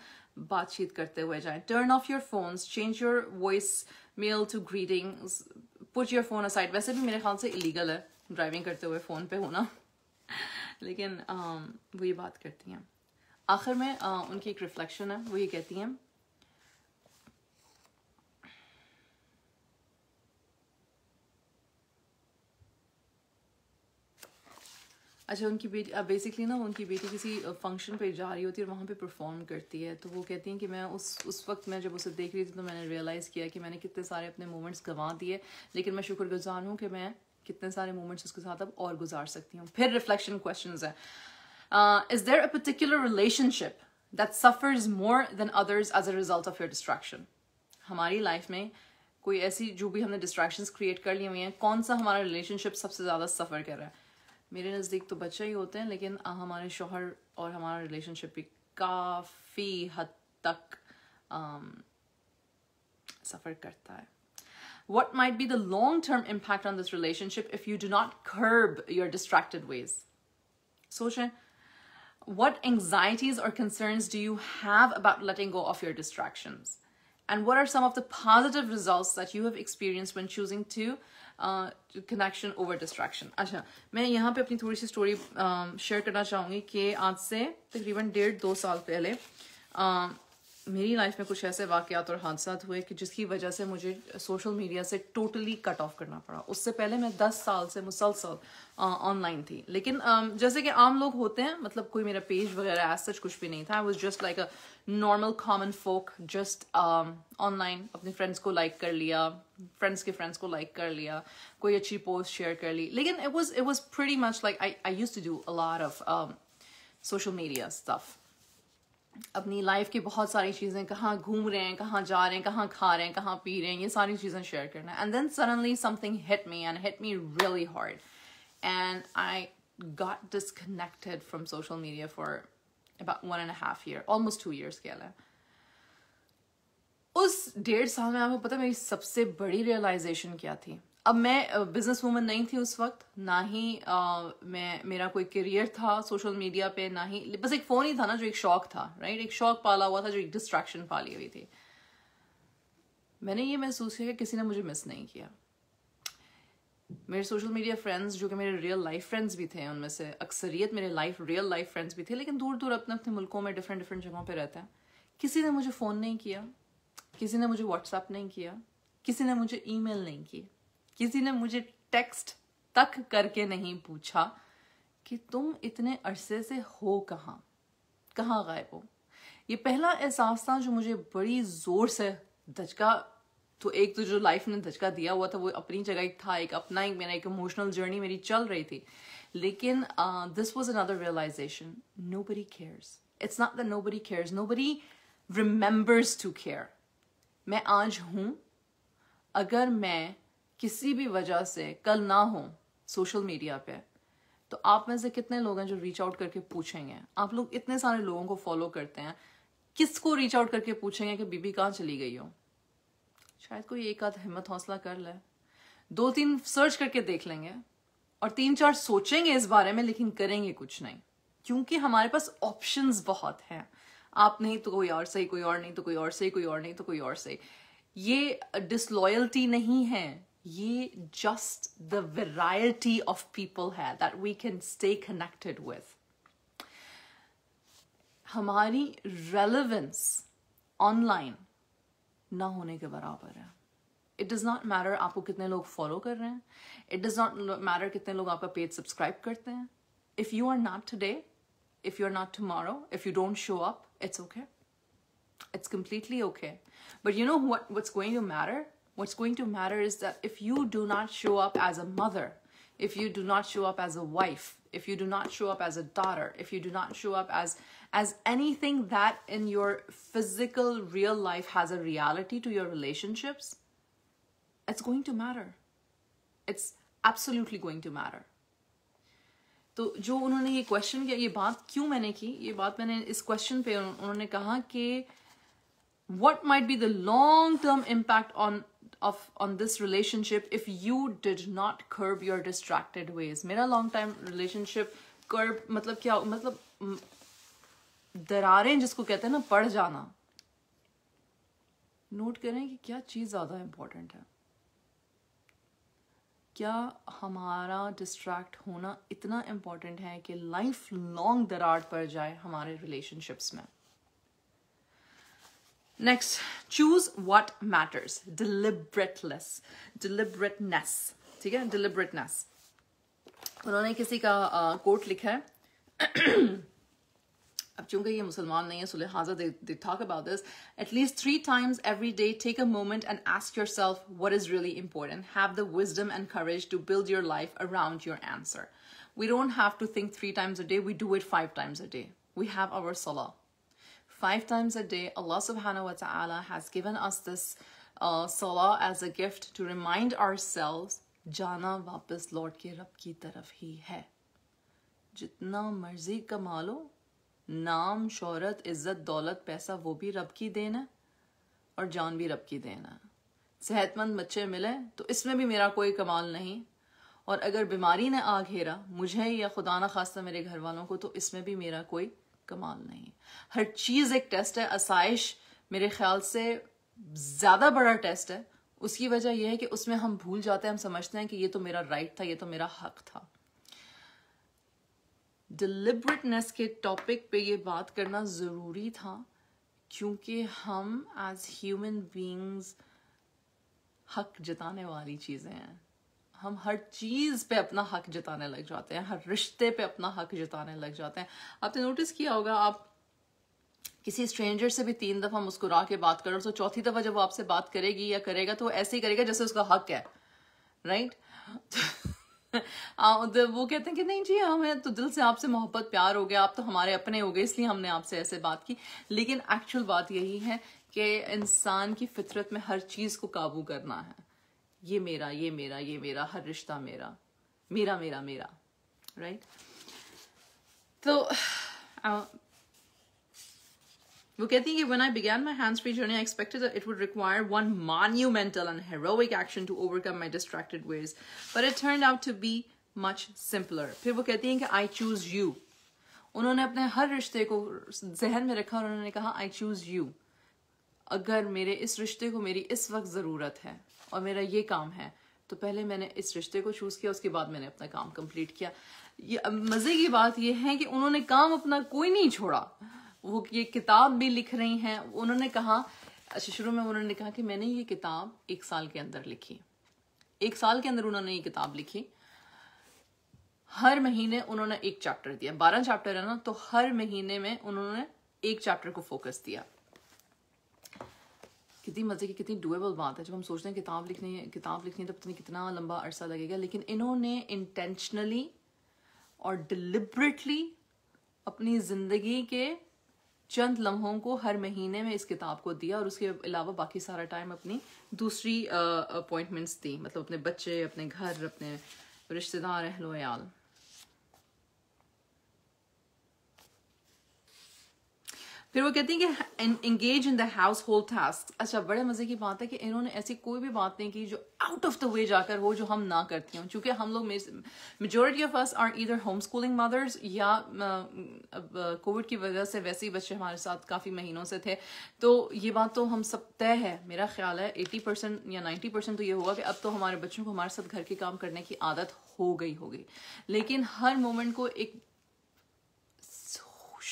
बातचीत करते हुए जाएं turn off your phones change your voicemail to greetings put your phone aside वैसे भी मेरे ख्याल से इलीगल है ड्राइविंग करते हुए फ़ोन पे होना <laughs> लेकिन um, वो ये बात करती हैं आखिर में uh, उनकी एक रिफ्लेक्शन है वो ये कहती हैं अच्छा उनकी बेटी बेसिकली ना उनकी बेटी किसी फंक्शन पे जा रही होती है और वहाँ पे परफॉर्म करती है तो वो कहती हैं कि मैं उस उस वक्त मैं जब उसे देख रही थी तो मैंने रियलाइज़ किया कि मैंने कितने सारे अपने मोमेंट्स गंवा दिए लेकिन मैं शुक्रगुजार हूँ कि मैं कितने सारे मोमेंट्स उसके साथ अब और गुजार सकती हूँ फिर रिफ्लेक्शन क्वेश्चन है is there a particular relationship that suffers more than others as a result of your distraction हमारी लाइफ में कोई ऐसी जो भी हमने डिस्ट्रैक्शन क्रिएट कर ली हुई हैं कौन सा हमारा रिलेशनशिप सबसे ज़्यादा सफ़र कर रहा है मेरे नज़दीक तो बच्चे ही होते हैं लेकिन हमारे शोहर और हमारा रिलेशनशिप भी काफ़ी हद तक सफ़र करता है what might be the long term impact on this relationship if you do not curb your distracted ways? Sochen, what anxieties or concerns do you have about letting go of your distractions? And what are some of the positive results that you have experienced when choosing to connection over distraction अच्छा मैं यहाँ पे अपनी थोड़ी सी स्टोरी शेयर करना चाहूंगी कि आज से तकरीबन डेढ़ दो साल पहले मेरी लाइफ में कुछ ऐसे वाकयात और हादसा हुए कि जिसकी वजह से मुझे सोशल मीडिया से टोटली कट ऑफ करना पड़ा उससे पहले मैं दस साल से मुसलसल ऑनलाइन थी लेकिन um, जैसे कि आम लोग होते हैं मतलब कोई मेरा पेज वगैरह एज सच कुछ भी नहीं था I was just like a normal common folk just online अपने फ्रेंड्स को लाइक like कर लिया फ्रेंड्स के फ्रेंड्स को लाइक like कर लिया कोई अच्छी पोस्ट शेयर कर ली लेकिन it was it was pretty much like I I use to do a of social media stuff अपनी लाइफ की बहुत सारी चीज़ें कहाँ घूम रहे हैं कहाँ जा रहे हैं कहाँ खा रहे हैं कहाँ पी रहे हैं ये सारी चीज़ें शेयर करना and then suddenly something hit me and hit me really hard and I got disconnected from social media for about one and half year almost two years के अलावा उस डेढ़ साल में आपको पता मेरी सबसे बड़ी रियलाइजेशन क्या थी अब मैं बिजनेस वूमन नहीं थी उस वक्त ना ही आ, मैं मेरा कोई करियर था सोशल मीडिया पे ना ही बस एक फ़ोन ही था ना जो एक शौक था राइट एक शौक पाला हुआ था जो एक डिस्ट्रैक्शन पाली हुई थी मैंने ये महसूस किया कि किसी ने मुझे मिस नहीं किया मेरे सोशल मीडिया फ्रेंड्स जो कि मेरे रियल लाइफ फ्रेंड्स भी थे उनमें से अक्सरियत मेरे लाइफ रियल लाइफ फ्रेंड्स भी थे लेकिन दूर दूर अपने अपने मुल्कों में डिफरेंट डिफरेंट जगहों पर रहते हैं किसी ने मुझे फ़ोन नहीं किया किसी ने मुझे व्हाट्सएप नहीं किया किसी ने मुझे ईमेल नहीं किया किसी ने मुझे टेक्स्ट तक करके नहीं पूछा कि तुम इतने अरसे से हो कहाँ कहाँ गायब हो ये पहला एहसास था जो मुझे बड़ी ज़ोर से धचका तो एक तो जो लाइफ ने धचका दिया हुआ था वो अपनी जगह एक था एक अपना एक मेरा एक इमोशनल जर्नी मेरी चल रही थी लेकिन this was another realization nobody cares it's not the nobody cares nobody remembers to care मैं आज हूं अगर मैं किसी भी वजह से कल ना हो सोशल मीडिया पे तो आप में से कितने लोग हैं जो रीच आउट करके पूछेंगे आप लोग इतने सारे लोगों को फॉलो करते हैं किसको रीच आउट करके पूछेंगे कि बीबी कहाँ चली गई हो शायद कोई एक आध हिम्मत हौसला कर ले दो तीन सर्च करके देख लेंगे और तीन चार सोचेंगे इस बारे में लेकिन करेंगे कुछ नहीं क्योंकि हमारे पास ऑप्शन बहुत हैं आप नहीं तो कोई और सही कोई और नहीं तो कोई और सही कोई और नहीं तो कोई और सही ये डिसलॉयल्टी नहीं है ye just the variety of people here that we can stay connected with hamari relevance online na hone ke barabar hai it does not matter aapko kitne log follow kar it does not matter kitne log aapka page subscribe karte hain if you are not today if you're not tomorrow if you don't show up it's okay it's completely okay but you know what what's going to matter What's going to matter is that if you do not show up as a mother, if you do not show up as a wife, if you do not show up as a daughter, if you do not show up as as anything that in your physical real life has a reality to your relationships, it's going to matter. It's absolutely going to matter. तो जो उन्होंने ये क्वेश्चन किया ये बात क्यों मैंने की ये बात मैंने इस क्वेश्चन पे उन्होंने कहा कि what might be the long term impact on of on this relationship if you did not curb your distracted ways मेरा long time relationship curb मतलब क्या मतलब दरारें जिसको कहते हैं ना पड़ जाना नोट करें कि क्या चीज़ ज़्यादा इम्पोर्टेंट है क्या हमारा डिस्ट्रैक्ट होना इतना इम्पॉर्टेंट है कि लाइफ लॉन्ग दरार पड़ जाए हमारे रिलेशनशिप्स में Next, choose what matters. Deliberateness. Deliberateness. ठीक है deliberateness. उन्होंने किसी का कोट लिखा है अब चूंकि ये मुसलमान नहीं है सो लिहाजा they talk about this at least three times every day take a moment and ask yourself what is really important have the wisdom and courage to build your life around your answer we don't have to think three times a day we do it five times a day we have our सलाह five times a day. Allah subhanahu wa ta'ala has given us this uh, salah as a gift to remind ourselves जाना वापस लौट के रब की तरफ ही है जितना मर्जी कमा लो नाम शोहरत इज्जत दौलत पैसा वो भी रब की देन है और जान भी रब की देन है सेहतमंद बच्चे मिले तो इसमें भी मेरा कोई कमाल नहीं और अगर बीमारी ने आ घेरा मुझे या खुदा न खास्ता मेरे घर वालों को तो इसमें भी मेरा कोई कमाल नहीं हर चीज़ एक टेस्ट है आसाइश मेरे ख्याल से ज़्यादा बड़ा टेस्ट है उसकी वजह यह है कि उसमें हम भूल जाते हैं हम समझते हैं कि ये तो मेरा राइट था ये तो मेरा हक था डिलिबरेटनेस के टॉपिक पे ये बात करना ज़रूरी था क्योंकि हम एज ह्यूमन बींग्स हक जताने वाली चीज़ें हैं हम हर चीज़ पे अपना हक जताने लग जाते हैं हर रिश्ते पे अपना हक जताने लग जाते हैं आपने नोटिस किया होगा आप किसी स्ट्रेंजर से भी तीन दफ़ा मुस्कुरा के बात करो तो चौथी दफ़ा जब वो आपसे बात करेगी या करेगा तो ऐसे ही करेगा जैसे उसका हक है राइट <laughs> तो वो कहते हैं कि नहीं जी हमें तो दिल से आपसे मोहब्बत प्यार हो गया आप तो हमारे अपने हो गए इसलिए हमने आपसे ऐसे बात की लेकिन एक्चुअल बात यही है कि इंसान की फितरत में हर चीज़ को काबू करना है ये मेरा ये मेरा ये मेरा हर रिश्ता मेरा मेरा मेरा मेरा राइट right? तो वो कहती है कि when I begin my hands free journey I expected that it would require one monumental and heroic action to overcome my distracted ways but it turn out to be much simpler फिर वो कहती है कि आई चूज यू उन्होंने अपने हर रिश्ते को जहन में रखा और उन्होंने कहा आई चूज यू अगर मेरे इस रिश्ते को मेरी इस वक्त जरूरत है और मेरा ये काम है तो पहले मैंने इस रिश्ते को चूज़ किया उसके बाद मैंने अपना काम कंप्लीट किया ये मज़े की बात यह है कि उन्होंने काम अपना कोई नहीं छोड़ा वो ये किताब भी लिख रही हैं उन्होंने कहा अच्छा शुरू में उन्होंने कहा कि मैंने ये किताब एक साल के अंदर लिखी एक साल के अंदर उन्होंने ये किताब लिखी हर महीने उन्होंने एक चैप्टर दिया बारह चैप्टर है ना तो हर महीने में उन्होंने एक चैप्टर को फोकस दिया कितनी मज़े की कितनी डुएबल बात है जब हम सोचते हैं किताब लिखनी है किताब लिखनी है तो पता नहीं कितना लंबा अरसा लगेगा लेकिन इन्होंने इंटेंशनली और डिलिब्रेटली अपनी ज़िंदगी के चंद लम्हों को हर महीने में इस किताब को दिया और उसके अलावा बाकी सारा टाइम अपनी दूसरी अपॉइंटमेंट्स दी मतलब अपने बच्चे अपने घर अपने रिश्तेदार अहलोयाल फिर वो कहती हैं कि engage in the household task अच्छा बड़े मजे की बात है कि इन्होंने ऐसी कोई भी बात नहीं की जो आउट ऑफ द वे जाकर हो जो हम ना करती हूँ चूंकि हम लोग मेजोरिटी ऑफ अस आर इधर होम स्कूलिंग मदर्स या कोविड की वजह से वैसे ही बच्चे हमारे साथ काफ़ी महीनों से थे तो ये बात तो हम सब तय है मेरा ख्याल है एटी परसेंट या नाइन्टी परसेंट तो ये होगा कि अब तो हमारे बच्चों को हमारे साथ घर के काम करने की आदत हो गई होगी लेकिन हर मोमेंट को एक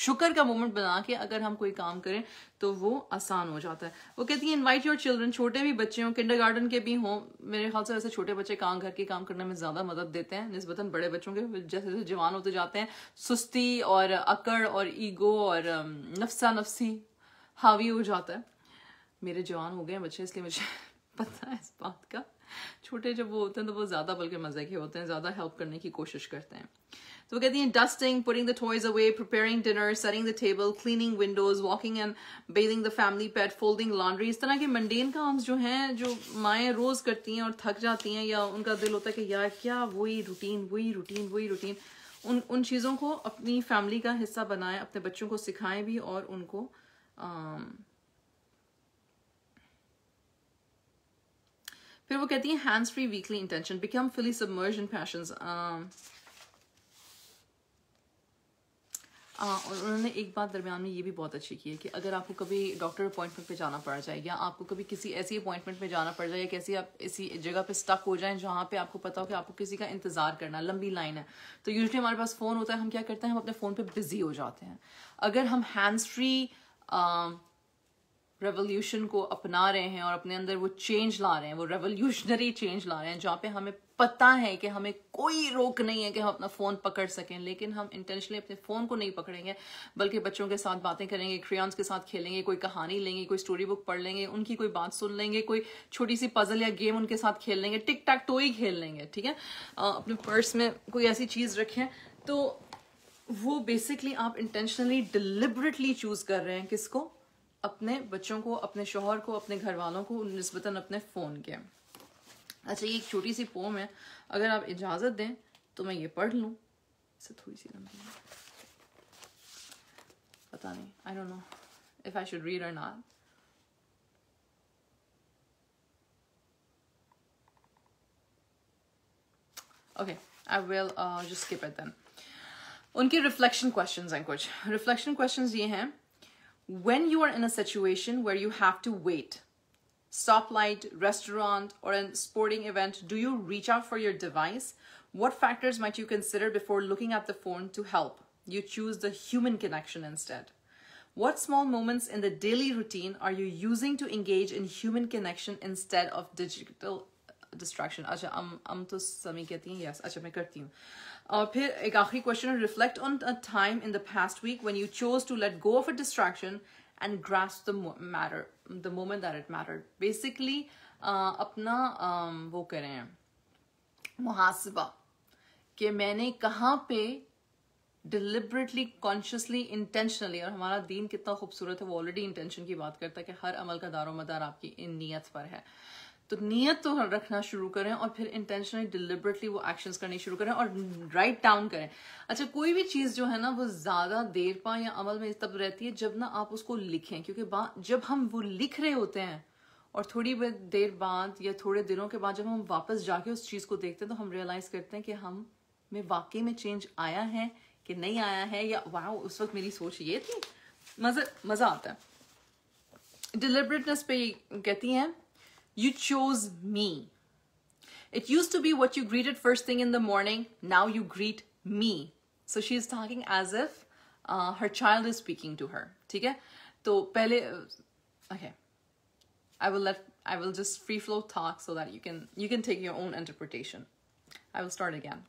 शुक्र का मोमेंट बना के अगर हम कोई काम करें तो वो आसान हो जाता है वो कहती है इनवाइट योर चिल्ड्रन छोटे भी बच्चे हों किंडर गार्डन के भी हों मेरे ख्याल से वैसे छोटे बच्चे काम घर के काम करने में ज़्यादा मदद देते हैं नस्बतन बड़े बच्चों के जैसे जैसे जवान होते जाते हैं सुस्ती और अकड़ और ईगो और नफसा नफसी हावी हो जाता है मेरे जवान हो गए बच्चे इसलिए मुझे <laughs> पता है इस बात का छोटे जब वो होते हैं तो वो ज़्यादा बल्कि मज़े के होते हैं ज़्यादा हेल्प करने की कोशिश करते हैं तो वो कहती हैं dusting putting the toys away preparing dinner setting the table cleaning windows walking and bathing the family pet folding laundry इस तरह के मंडेन काम्स जो हैं जो माएँ रोज़ करती हैं और थक जाती हैं या उनका दिल होता है कि यार क्या वही रूटीन वही रूटीन वही रूटीन उन उन चीज़ों को अपनी फैमिली का हिस्सा बनाएं अपने बच्चों को सिखाएं भी और उनको आ, फिर वो कहती है hands free weekly intention become fully submerge in passions उन्होंने एक बात दरमियान में ये भी बहुत अच्छी की है कि अगर आपको कभी डॉक्टर अपॉइंटमेंट पे जाना पड़ जाए या आपको कभी किसी ऐसी अपॉइंटमेंट में जाना पड़ जाए या कैसी आप इसी जगह पे स्टक हो जाए जहाँ पे आपको पता हो कि आपको किसी का इंतजार करना लंबी लाइन है तो यूजली हमारे पास फ़ोन होता है हम क्या करते हैं हम अपने फ़ोन पर बिजी हो जाते हैं अगर हम हैंड्स फ्री रेवोल्यूशन को अपना रहे हैं और अपने अंदर वो चेंज ला रहे हैं वो रेवोल्यूशनरी चेंज ला रहे हैं जहाँ पे हमें पता है कि हमें कोई रोक नहीं है कि हम अपना फ़ोन पकड़ सकें लेकिन हम इंटेंशनली अपने फ़ोन को नहीं पकड़ेंगे बल्कि बच्चों के साथ बातें करेंगे क्रियांस के साथ खेलेंगे कोई कहानी लेंगे कोई स्टोरी बुक पढ़ लेंगे उनकी कोई बात सुन लेंगे कोई छोटी सी पजल या गेम उनके साथ खेल लेंगे टिक टाक तो ही खेल लेंगे ठीक है अपने पर्स में कोई ऐसी चीज़ रखें तो वो बेसिकली आप इंटेंशनली डिलिबरेटली चूज़ कर रहे हैं किसको अपने बच्चों को अपने शोहर को अपने घर वालों को नस्बता अपने फ़ोन के अच्छा ये एक छोटी सी पोम है अगर आप इजाज़त दें तो मैं ये पढ़ लू इसे थोड़ी सी लंबी पता नहीं I don't know if I should read और not okay I will just skip skip it उनके रिफ्लेक्शन क्वेश्चंस हैं कुछ रिफ्लेक्शन क्वेश्चंस ये हैं when you are in a situation where you have to wait, stoplight, restaurant, or a sporting event, do you reach out for your device? What factors might you consider before looking at the phone to help? You choose the human connection instead. What small moments in the daily routine are you using to engage in human connection instead of digital uh, distraction? Acha, हम हम तो समी कहती हैं यस और फिर एक आखिरी question reflect on a time in the past week when you chose to let go of a distraction and grasp the matter the moment that it matter basically अपना um, वो करें मुहासबा कि मैंने कहाँ पे डिलिबरेटली कॉन्शियसली इंटेंशनली और हमारा दीन कितना खूबसूरत है वो ऑलरेडी इंटेंशन की बात करता है कि हर अमल का दारो मदार आपकी इन नीयत पर है तो नियत तो रखना शुरू करें और फिर इंटेंशनली डिलिबरेटली वो एक्शन करनी शुरू करें और राइट डाउन करें अच्छा कोई भी चीज़ जो है ना वो ज़्यादा देर पा या अमल में तब रहती है जब ना आप उसको लिखें क्योंकि जब हम वो लिख रहे होते हैं और थोड़ी देर बाद या थोड़े दिनों के बाद जब हम वापस जाके उस चीज़ को देखते हैं तो हम रियलाइज़ करते हैं कि हम में वाकई में चेंज आया है कि नहीं आया है या वाह उस वक्त मेरी सोच ये थी मज़ा मज़ा आता है डिलिबरेटनेस पे कहती हैं You chose me. It used to be what you greeted first thing in the morning. Now you greet me. So she's talking as if uh, her child is speaking to her. Okay? So, pehle, okay. I will let I will just free flow talk so that you can you can take your own interpretation. I will start again.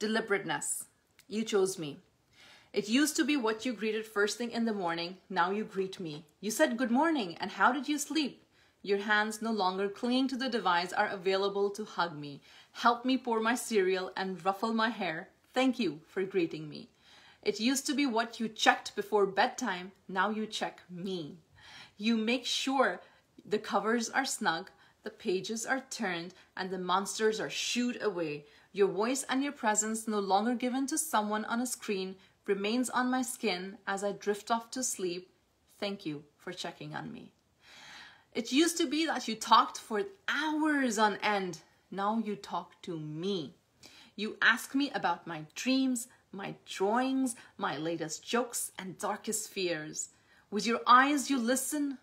Deliberateness. You chose me. It used to be what you greeted first thing in the morning. Now you greet me. You said good morning and how did you sleep? Your hands no longer clinging to the device are available to hug me, help me pour my cereal, and ruffle my hair. Thank you for greeting me. It used to be what you checked before bedtime, now you check me. You make sure the covers are snug, the pages are turned, and the monsters are shooed away. Your voice and your presence, no longer given to someone on a screen, remains on my skin as I drift off to sleep. Thank you for checking on me. It used to be that you talked for hours on end. Now you talk to me. You ask me about my dreams, my drawings, my latest jokes, and darkest fears. With your eyes, you listen,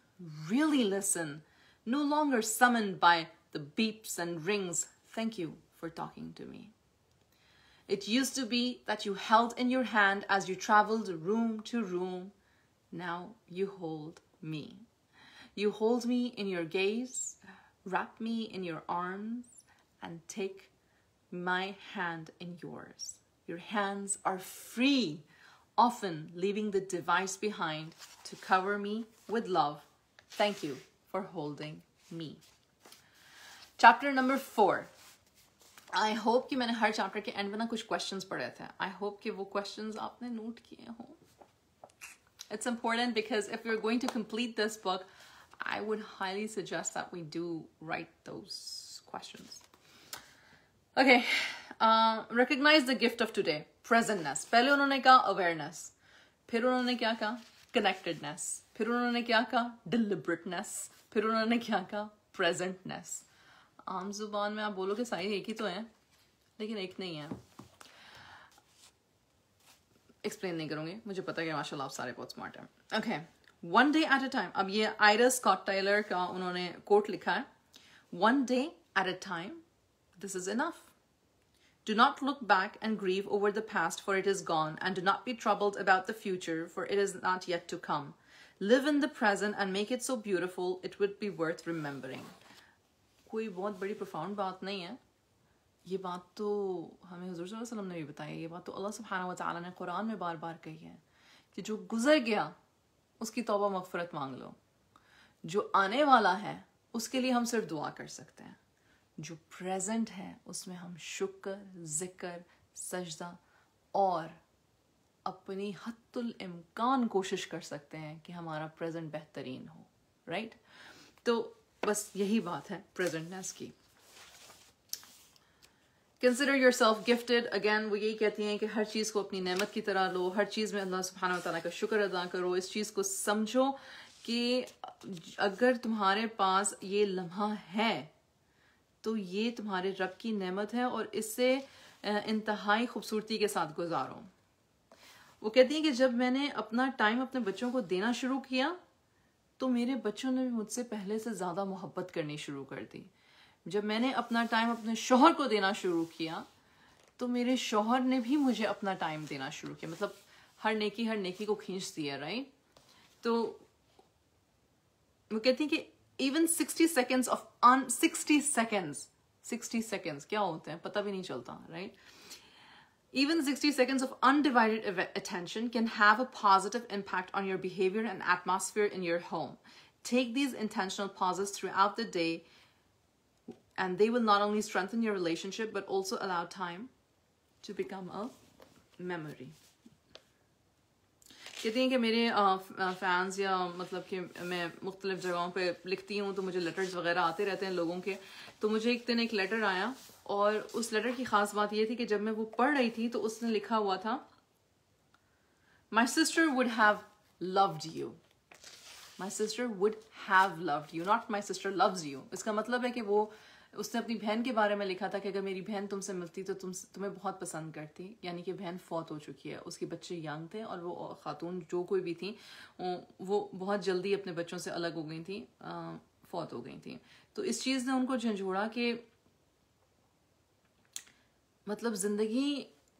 really listen, no longer summoned by the beeps and rings. Thank you for talking to me. It used to be that you held in your hand as you traveled room to room. Now you hold me. You hold me in your gaze, wrap me in your arms, and take my hand in yours. Your hands are free, often leaving the device behind to cover me with love. Thank you for holding me. Chapter number four. I hope कि मैंने हर चैप्टर के एंड में ना कुछ क्वेश्चंस पढ़े I hope होप कि वो क्वेश्चंस आपने note It's important because if you're going to complete this book, I would highly suggest that we do write those questions. Okay, uh, recognize the gift of today, presentness. पहले उन्होंने कहा awareness, फिर उन्होंने क्या कहा connectedness, फिर उन्होंने क्या कहा deliberateness, फिर उन्होंने क्या कहा presentness. आम जुबान में आप बोलो कि सारी एक ही तो हैं लेकिन एक नहीं है Explain नहीं करूँगी मुझे पता है कि माशाल्लाह आप सारे बहुत smart हैं okay. One day at a time अब ये आयरा स्कॉट टाइलर का उन्होंने कोट लिखा है one day at a time this is enough Do not look back and grieve over the past, for it is gone, and do not be troubled about the future, for it is not yet to come. Live in the present and make it so beautiful, it would be worth remembering. कोई बहुत बड़ी profound बात नहीं है ये बात तो हमें हजूर वसल्लम ने भी बताई ये बात तो अल्लाह सुबहाना वाली ने कुरान में बार बार कही है कि जो गुजर गया उसकी तोबा मफफरत मांग लो जो आने वाला है उसके लिए हम सिर्फ दुआ कर सकते हैं जो प्रेजेंट है उसमें हम शुक्र जिक्र सजदा और अपनी हतुल इम्कान कोशिश कर सकते हैं कि हमारा प्रेजेंट बेहतरीन हो राइट right? तो बस यही बात है प्रेजेंटनेस की consider yourself gifted again वो यही कहती हैं कि हर चीज़ को अपनी नमत की तरह लो हर चीज़ में अल्लाह सुबहाना तला का शुक्र अदा करो इस चीज़ को समझो कि अगर तुम्हारे पास ये लम्हा है तो ये तुम्हारे रब की नेमत है और इससे इंतहाई खूबसूरती के साथ गुजारो वो कहती हैं कि जब मैंने अपना टाइम अपने बच्चों को देना शुरू किया तो मेरे बच्चों ने भी मुझसे पहले से ज़्यादा मोहब्बत करनी शुरू कर दी जब मैंने अपना टाइम अपने शोहर को देना शुरू किया तो मेरे शोहर ने भी मुझे अपना टाइम देना शुरू किया मतलब हर नेकी हर नेकी को खींच दिया राइट तो वो कहती कि इवन सिक्सटी सेकेंड्स ऑफ अन सिक्सटी सेकेंड्स सिक्सटी सेकेंड्स क्या होते हैं पता भी नहीं चलता right Even 60 seconds of undivided attention can have a positive impact on your behavior and atmosphere in your home. Take these intentional pauses throughout the day and they will not only strengthen your relationship but also allow time to become a memory कहते हैं कि मेरे फैंस या मतलब कि मैं मुख्तलिफ जगहों पे लिखती हूँ तो मुझे लेटर्स वगैरह आते रहते हैं लोगों के तो मुझे एक दिन एक लेटर आया और उस लेटर की ख़ास बात यह थी कि जब मैं वो पढ़ रही थी तो उसने लिखा हुआ था my sister would have loved you my sister would have loved you not my sister loves you इसका मतलब है कि वो उसने अपनी बहन के बारे में लिखा था कि अगर मेरी बहन तुमसे मिलती तो तुम तुम्हें बहुत पसंद करती यानी कि बहन फौत हो चुकी है उसके बच्चे यंग थे और वो खातून जो कोई भी थी वो बहुत जल्दी अपने बच्चों से अलग हो गई थी फौत हो गई थी तो इस चीज़ ने उनको झंझोड़ा कि मतलब ज़िंदगी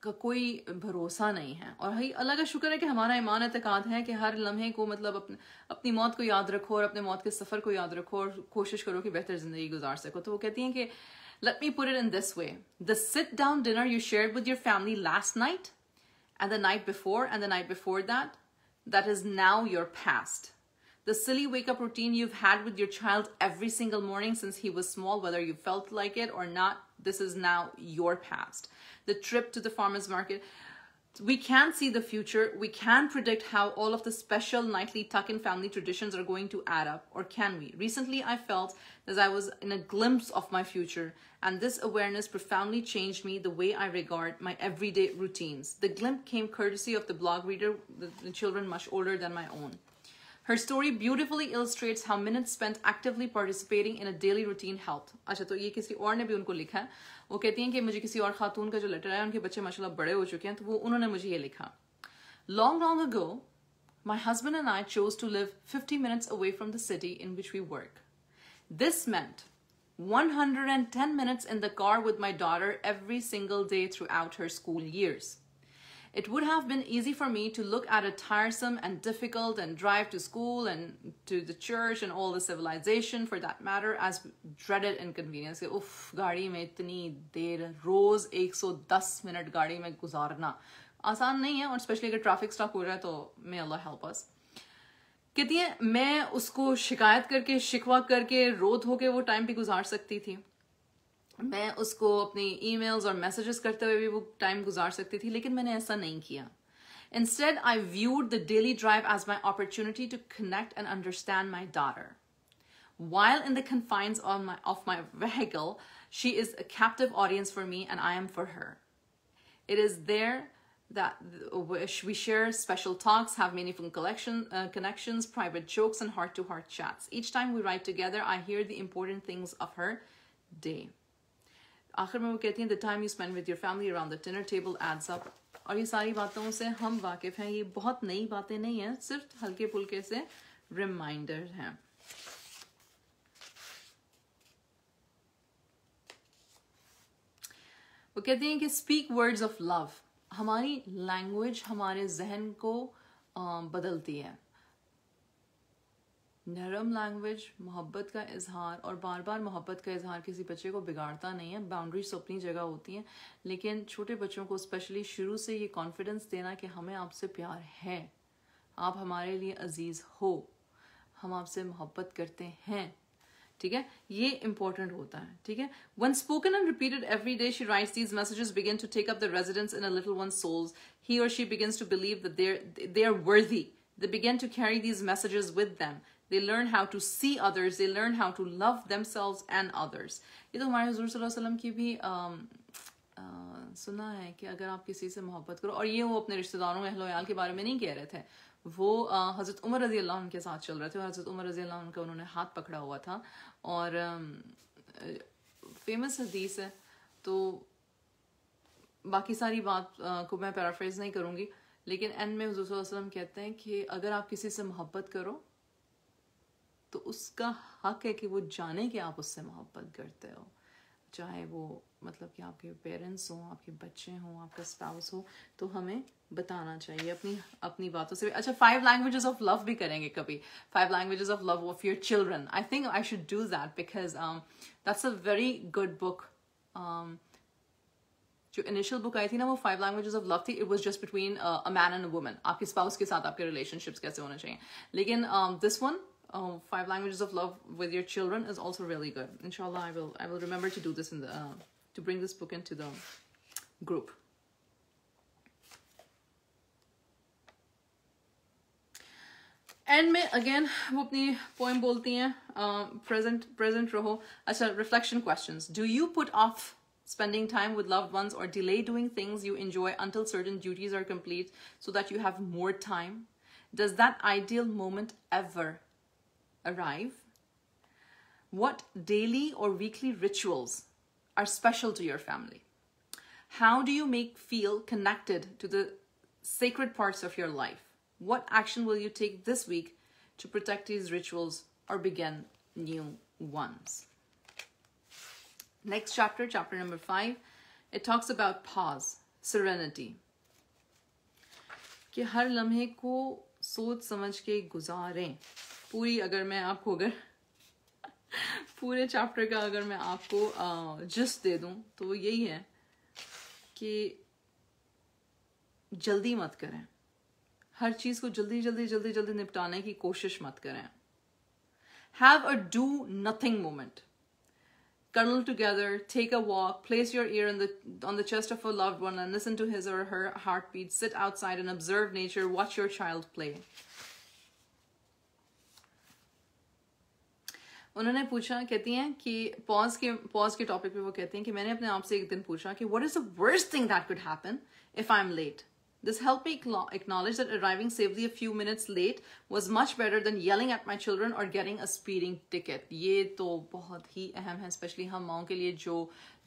का कोई भरोसा नहीं है और भाई अल्लाह का शुक्र है कि हमारा ईमान एतकाद है कि हर लम्हे को मतलब अपने अपनी मौत को याद रखो और अपने मौत के सफ़र को याद रखो और कोशिश करो कि बेहतर ज़िंदगी गुजार सको तो वो कहती हैं कि let me put it in this way the sit down dinner you share with your family last night and the night before and the night before that that is now your feast The silly wake up routine you've had with your child every single morning since he was small, whether you felt like it or not, this is now your past. the trip to the farmer's market. We can see the future. We can predict how all of the special nightly tuck-in family traditions are going to add up, or can we? Recently, I felt that I was in a glimpse of my future, and this awareness profoundly changed me the way I regard my everyday routines. The glimpse came courtesy of the blog reader, the children much older than my own. Her story beautifully illustrates how minutes spent actively participating in a daily routine helped. अच्छा तो ये किसी और ने भी उनको लिखा वो कहती हैं कि मुझे किसी और खातून का जो लेटर आया उनके बच्चे माशाल्लाह बड़े हो चुके हैं तो वो उन्होंने मुझे ये लिखा long long ago My husband and I chose to live 50 minutes away from the city in which we work. This meant 110 minutes in the car with my daughter every single day throughout her school years. it would have been easy for me to look at a tiresome and difficult and drive to school and to the church and all the civilization for that matter as dreaded inconvenience. Uff, gari mein itni der, roz 110 minute gari mein guzarna. Asan nahi hai, especially if traffic stop ho raha hai, may Allah help us. कहती है मैं उसको शिकायत करके शिकवा करके रोध होके वो टाइम भी गुजार सकती थी मैं उसको अपनी ईमेल्स और मैसेजेस करते हुए भी वो time Instead, I viewed the daily drive as my opportunity to connect and understand my daughter. While in the confines of my, vehicle, she is a captive audience for me and I am for her. It is there that we share special talks, have meaningful uh, connections, private jokes, and heart to heart chats. Each time we ride together, I hear the important things of her day. आखिर में वो कहती हैं the time you spend with your family around the dinner table adds up और ये सारी बातों से हम वाकिफ़ हैं ये बहुत नई बातें नहीं हैं सिर्फ हल्के फुल्के से रिमाइंडर हैं वो कहती हैं कि स्पीक वर्ड्स ऑफ लव हमारी लैंग्वेज हमारे जहन को बदलती है नरम लैंग्वेज मोहब्बत का इजहार और बार बार मोहब्बत का इजहार किसी बच्चे को बिगाड़ता नहीं है बाउंड्रीज तो अपनी जगह होती हैं लेकिन छोटे बच्चों को स्पेशली शुरू से ये कॉन्फिडेंस देना कि हमें आपसे प्यार है आप हमारे लिए अजीज़ हो हम आपसे मोहब्बत करते हैं ठीक है ये इंपॉर्टेंट होता है ठीक है one spoken and repeated every day she write these messages begin to take up the residence in a little one souls he or she begins to believe that they are worthy they began to carry these messages with them they learn how to see others they learn how to love themselves and others ये तो हमारे हजूर वसल्लम की भी um, uh, सुना है कि अगर आप किसी से मोहब्बत करो और ये वो अपने रिश्तेदारों अहलो याल के बारे में नहीं कह रहे थे वो uh, हज़रत उमर रजी अल्लाह उनके साथ चल रहे थे और हज़रत उमर रजी अल्लाह उनका उन्होंने हाथ पकड़ा हुआ था और फेमस um, हदीस है तो बाकी सारी बात uh, को मैं पैराफ्रेज नहीं करूँगी लेकिन एंड में हजूर वसल्लम कहते हैं कि अगर आप किसी से मोहब्बत करो तो उसका हक है कि वो जाने कि आप उससे मोहब्बत करते हो चाहे वो मतलब कि आपके पेरेंट्स हों आपके बच्चे हों आपका स्पाउस हो तो हमें बताना चाहिए अपनी अपनी बातों से अच्छा फाइव लैंग्वेजेस ऑफ लव भी करेंगे कभी five languages of love of your children I think I should do that because that's a very good book जो इनिशियल बुक आई थी ना वो फाइव लैंग्वेजेस ऑफ लव थी it was just between a man and a woman आपके स्पाउस के साथ आपके रिलेशनशिप्स कैसे होने चाहिए लेकिन this um, one um, five languages of love with your children is also really good. Inshallah, I will I will remember to do this in the uh, to bring this book into the group. And may again, वो अपनी पोएम बोलती हैं प्रेजेंट uh, प्रेजेंट रहो अच्छा reflection questions do you put spending time with loved ones or delay doing things you enjoy until certain duties are complete so that you have more time does that ideal moment ever arrive, what daily or weekly rituals are special to your family? How do you make feel connected to the sacred parts of your life? What action will you take this week to protect these rituals or begin new ones? Next chapter, chapter number five, it talks about pause, serenity. कि हर लम्हे को सोच समझ के गुजारें पूरी अगर मैं आपको अगर पूरे चैप्टर का अगर मैं आपको जस्ट दे दूं तो वो यही है कि जल्दी मत करें हर चीज को जल्दी जल्दी जल्दी जल्दी निपटाने की कोशिश मत करें have a do nothing moment curl together take a walk place your ear on the chest of a loved one and listen to his or her heart beat sit outside and observe nature watch your child play उन्होंने पूछा कहती हैं कि पॉज के पॉज के टॉपिक पे वो कहती हैं कि मैंने अपने आप से एक दिन पूछा कि what is the worst thing that could happen if I am late this help me acknowledge that arriving safely a few minutes late was much better than yelling at my children or getting a speeding ticket ये तो बहुत ही अहम है स्पेशली हम माओ के लिए जो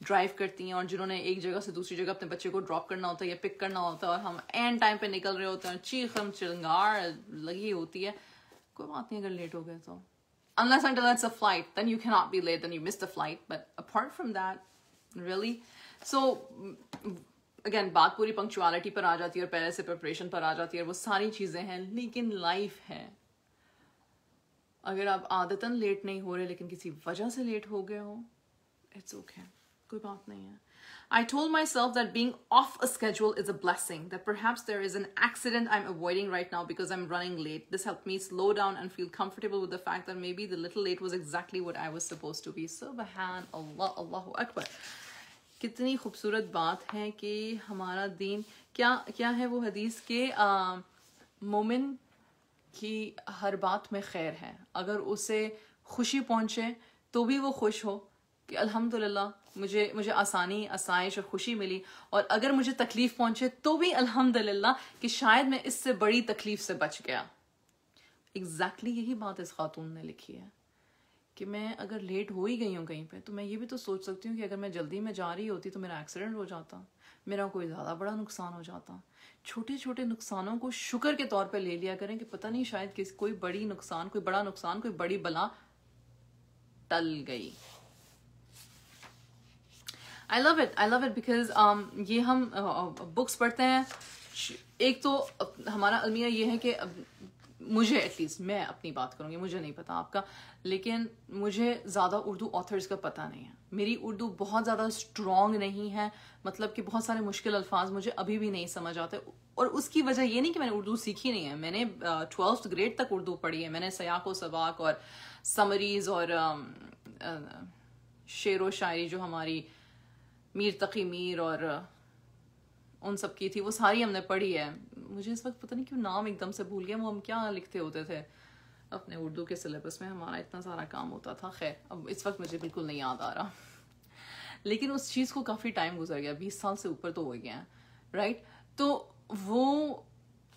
ड्राइव करती हैं और जिन्होंने एक जगह से दूसरी जगह अपने बच्चे को ड्रॉप करना होता है या पिक करना होता है और हम एंड टाइम पे निकल रहे होते हैं चीख हम चिलंगार लगी होती है कोई बात नहीं अगर लेट हो गए तो unless until it's a flight, then you cannot be late, then you missed the flight. But apart from that, really. So again बात पूरी पंक्चुअलिटी पर आ जाती है और पहले से प्रिपरेशन पर आ जाती है वो सारी चीज़ें हैं लेकिन लाइफ है अगर आप आदतन लेट नहीं हो रहे लेकिन किसी वजह से लेट हो गए हो इट्स ओके okay. कोई बात नहीं है I told myself that being off a schedule is a blessing, that perhaps there is an accident I'm avoiding right now because I'm running late. This helped me slow down and feel comfortable with the fact that maybe the little late was exactly what I was supposed to be. Allah Allahu Akbar. कितनी खूबसूरत बात है कि हमारा दीन क्या क्या है वो हदीस के मोमिन की हर बात में खैर है अगर उसे खुशी पहुँचे तो भी वो खुश हो कि अल्हम्दुलिल्लाह मुझे मुझे आसानी आसाइश और खुशी मिली और अगर मुझे तकलीफ पहुंचे तो भी अल्हम्दुलिल्लाह कि शायद मैं इससे बड़ी तकलीफ से बच गया एग्जैक्टली exactly यही बात इस खातून ने लिखी है कि मैं अगर लेट हो ही गई हूँ कहीं पे तो मैं ये भी तो सोच सकती हूँ कि अगर मैं जल्दी में जा रही होती तो मेरा एक्सीडेंट हो जाता मेरा कोई ज़्यादा बड़ा नुकसान हो जाता छोटे छोटे नुकसानों को शुक्र के तौर पर ले लिया करें कि पता नहीं शायद किसी कोई बड़ी नुकसान कोई बड़ा नुकसान कोई बड़ी बला टल गई I love it I love it because ये हम बुक्स पढ़ते हैं एक तो हमारा अलमिया ये है कि मुझे एटलीस्ट मैं अपनी बात करूँगी मुझे नहीं पता आपका लेकिन मुझे ज़्यादा उर्दू ऑथर्स का पता नहीं है मेरी उर्दू बहुत ज़्यादा स्ट्रॉन्ग नहीं है मतलब कि बहुत सारे मुश्किल अल्फाज मुझे अभी भी नहीं समझ आते और उसकी वजह ये नहीं कि मैंने उर्दू सीखी नहीं है मैंने ट्वेल्थ ग्रेड तक उर्दू पढ़ी है मैंने सयाको सबाक और समरीज़ और शेर व शायरी जो हमारी मीर तकी मीर और उन सब की थी वो सारी हमने पढ़ी है मुझे इस वक्त पता नहीं क्यों नाम एकदम से भूल गया वो हम क्या लिखते होते थे अपने उर्दू के सिलेबस में हमारा इतना सारा काम होता था खैर अब इस वक्त मुझे बिल्कुल नहीं याद आ रहा लेकिन उस चीज़ को काफ़ी टाइम गुजर गया बीस साल से ऊपर तो हो गया है राइट तो वो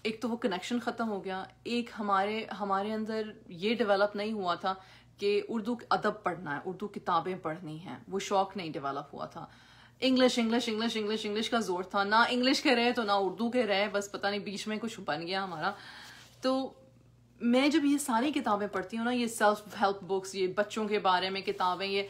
एक तो वो कनेक्शन ख़त्म हो गया एक हमारे हमारे अंदर ये डेवलप नहीं हुआ था कि उर्दू अदब पढ़ना है उर्दू किताबें पढ़नी हैं वो शौक़ नहीं डेवलप हुआ था English English English English English का जोर था ना इंग्लिश के रहे तो ना उर्दू के रहे बस पता नहीं बीच में कुछ बन गया हमारा तो मैं जब ये सारी किताबें पढ़ती हूँ ना ये सेल्फ हेल्प बुक्स ये बच्चों के बारे में किताबें ये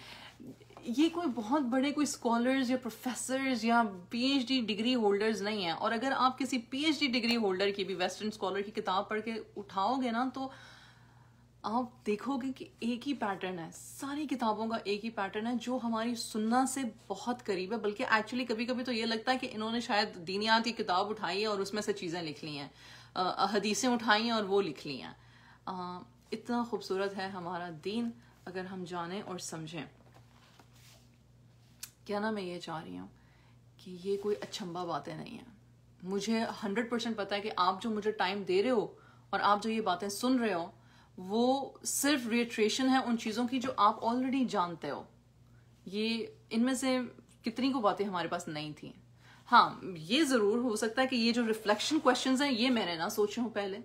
ये कोई बहुत बड़े कोई स्कॉलर्स या प्रोफेसर्स या पीएचडी डिग्री होल्डर्स नहीं हैं और अगर आप किसी पीएचडी डिग्री होल्डर की भी वेस्टर्न स्कॉलर की किताब पढ़ के उठाओगे ना तो आप देखोगे कि एक ही पैटर्न है सारी किताबों का एक ही पैटर्न है जो हमारी सुनना से बहुत करीब है बल्कि एक्चुअली कभी कभी तो ये लगता है कि इन्होंने शायद दीनियात की किताब उठाई है और उसमें से चीज़ें लिख ली हैं हदीसें उठाई हैं और वो लिख ली हैं इतना खूबसूरत है हमारा दीन अगर हम जाने और समझें क्या ना मैं ये चाह रही हूँ कि ये कोई अचंबा बातें नहीं है मुझे हंड्रेड परसेंट पता है कि आप जो मुझे टाइम दे रहे हो और आप जो ये बातें सुन रहे हो वो सिर्फ रिट्रेशन है उन चीज़ों की जो आप ऑलरेडी जानते हो ये इनमें से कितनी को बातें हमारे पास नहीं थी हाँ ये ज़रूर हो सकता है कि ये जो रिफ्लेक्शन क्वेश्चन हैं ये मैंने ना सोचे हूं पहले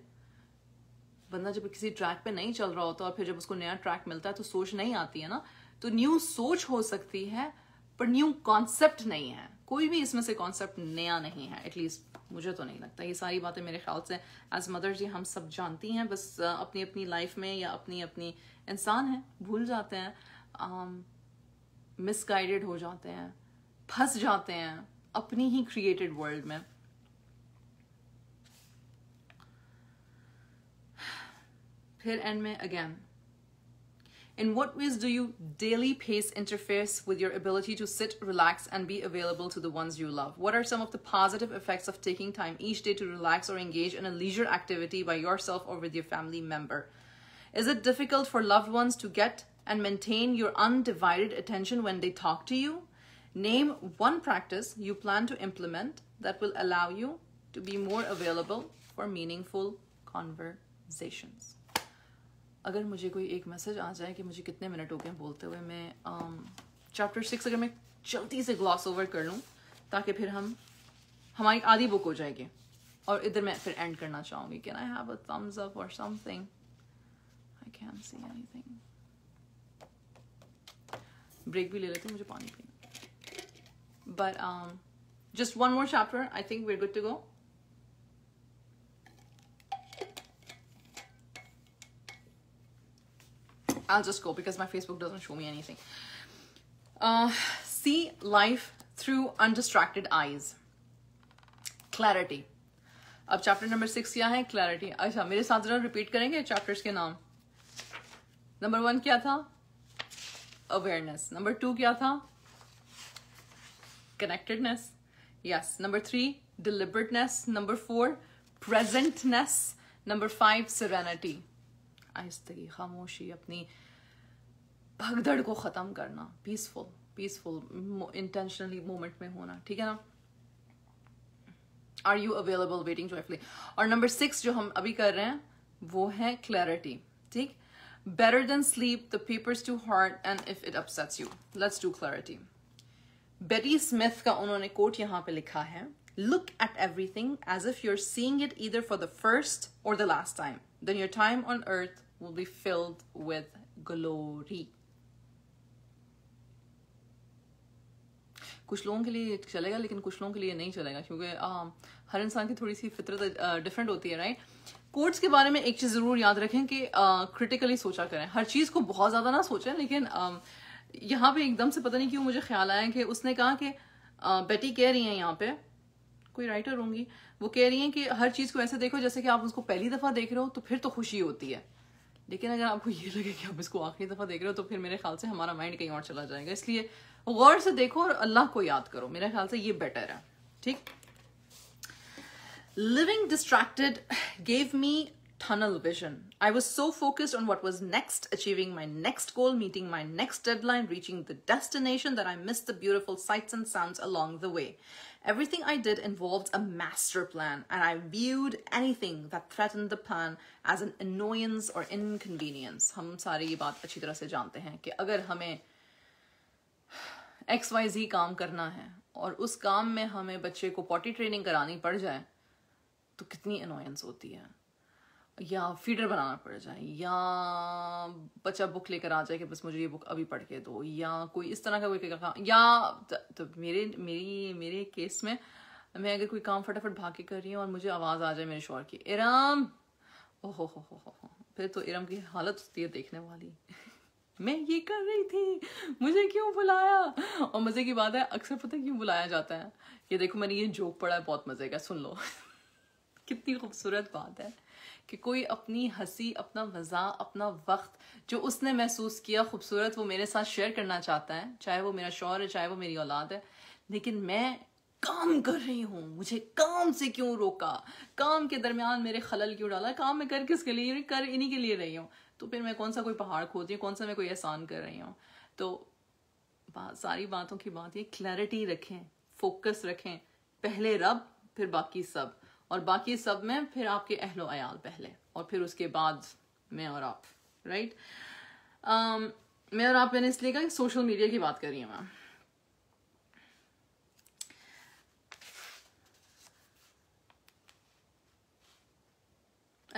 बंदा जब किसी ट्रैक पे नहीं चल रहा होता और फिर जब उसको नया ट्रैक मिलता है तो सोच नहीं आती है ना तो न्यू सोच हो सकती है पर न्यू कॉन्सेप्ट नहीं है कोई भी इसमें से कॉन्सेप्ट नया नहीं है एटलीस्ट मुझे तो नहीं लगता ये सारी बातें मेरे ख्याल से एज मदर जी हम सब जानती हैं बस अपनी अपनी लाइफ में या अपनी अपनी इंसान है भूल जाते हैं मिसगाइडेड um, हो जाते हैं फंस जाते हैं अपनी ही क्रिएटेड वर्ल्ड में <sighs> फिर एंड में again In what ways do you daily pace interface with your ability to sit, relax, and be available to the ones you love? What are some of the positive effects of taking time each day to relax or engage in a leisure activity by yourself or with your family member? Is it difficult for loved ones to get and maintain your undivided attention when they talk to you? Name one practice you plan to implement that will allow you to be more available for meaningful conversations. अगर मुझे कोई एक मैसेज आ जाए कि मुझे कितने मिनट हो गए बोलते हुए मैं चैप्टर um, सिक्स अगर मैं जल्दी से ग्लॉस ओवर कर लूँ ताकि फिर हम हमारी आधी बुक हो जाएगी और इधर मैं फिर एंड करना चाहूँगी can I have a thumbs up or something I can see anything break भी ले लेते मुझे पानी पीना but just one more chapter I think we good to go I'll just go because my Facebook doesn't show me anything. Uh, see life through undistracted eyes. Clarity. Now chapter number six kya hai? Clarity. Acha, mere saath repeat karenge chapters ke naam. Number one kya tha? Awareness. Number two kya tha? Connectedness. Yes. Number three, deliberateness. Number four, presentness. Number five, serenity. आहिस्तगी खामोशी अपनी भगदड़ को ख़त्म करना पीसफुल पीसफुल इंटेंशनली मोमेंट में होना ठीक है ना are you available waiting joyfully और नंबर सिक्स जो हम अभी कर रहे हैं वो है क्लैरिटी ठीक better than sleep the papers to heart and if it upsets you let's do clarity Betty Smith का उन्होंने कोट यहां पर लिखा है look at everything as if you are seeing it either for the first or the last time then your time on earth will be filled with glory. कुछ लोगों के लिए चलेगा लेकिन कुछ लोगों के लिए नहीं चलेगा क्योंकि आ, um, हर इंसान की थोड़ी सी फितरत डिफरेंट uh, होती है राइट कोड्स के बारे में एक चीज़ ज़रूर याद रखें कि क्रिटिकली uh, सोचा करें हर चीज़ को बहुत ज़्यादा ना सोचें लेकिन आ, um, यहाँ पे एकदम से पता नहीं क्यों मुझे ख्याल आया कि उसने कहा कि बेटी uh, कह रही है यहाँ पे कोई राइटर होंगी वो कह रही है कि हर चीज़ को ऐसे देखो जैसे कि आप उसको पहली दफ़ा देख रहे हो तो फिर तो खुशी होती है लेकिन अगर आपको ये लगे कि आप इसको आखिरी दफा देख रहे हो तो फिर मेरे ख्याल से हमारा माइंड कहीं और चला जाएगा इसलिए गौर से देखो और अल्लाह को याद करो मेरे ख्याल से ये बेटर है ठीक living distracted gave me tunnel vision I was so focused on what was next achieving my next goal meeting my next deadline reaching the destination that I miss the beautiful sights and sound along the way Everything I did involved a master plan, and I viewed anything that threatened the plan as an annoyance or inconvenience. हम सारी ये बात अच्छी तरह से जानते हैं कि अगर हमें एक्स वाई जी काम करना है और उस काम में हमें बच्चे को पॉटी ट्रेनिंग करानी पड़ जाए तो कितनी अनोयंस होती है या फीडर बनाना पड़ जाए या बच्चा बुक लेकर आ जाए कि बस मुझे ये बुक अभी पढ़ के दो या कोई इस तरह का कोई काम या तो, तो मेरे मेरी मेरे केस में मैं अगर कोई काम फटाफट भाग के कर रही हूँ और मुझे आवाज़ आ जाए मेरे शोर की इरम ओ हो हो हो फिर तो इरम की हालत होती है देखने वाली <laughs> मैं ये कर रही थी मुझे क्यों बुलाया और मज़े की बात है अक्सर पता क्यों बुलाया जाता है ये देखो मैंने ये जोक पढ़ा है बहुत मज़े का सुन लो <laughs> कितनी खूबसूरत बात है कि कोई अपनी हंसी अपना मज़ा अपना वक्त जो उसने महसूस किया खूबसूरत वो मेरे साथ शेयर करना चाहता है चाहे वो मेरा शौर है चाहे वो मेरी औलाद है लेकिन मैं काम कर रही हूँ मुझे काम से क्यों रोका काम के दरमियान मेरे खलल क्यों डाला काम में कर किसके लिए कर इन्हीं के लिए रही हूँ तो फिर मैं कौन सा कोई पहाड़ खोद रही हूँ कौन सा मैं कोई एहसान कर रही हूँ तो बात सारी बातों की बात ये क्लैरिटी रखें फोकस रखें पहले रब फिर बाकी सब और बाकी सब में फिर आपके अहलो अयाल पहले और फिर उसके बाद मैं और आप राइट um, मैं और आप मैंने इसलिए कहा सोशल मीडिया की बात कर रही हूं मैम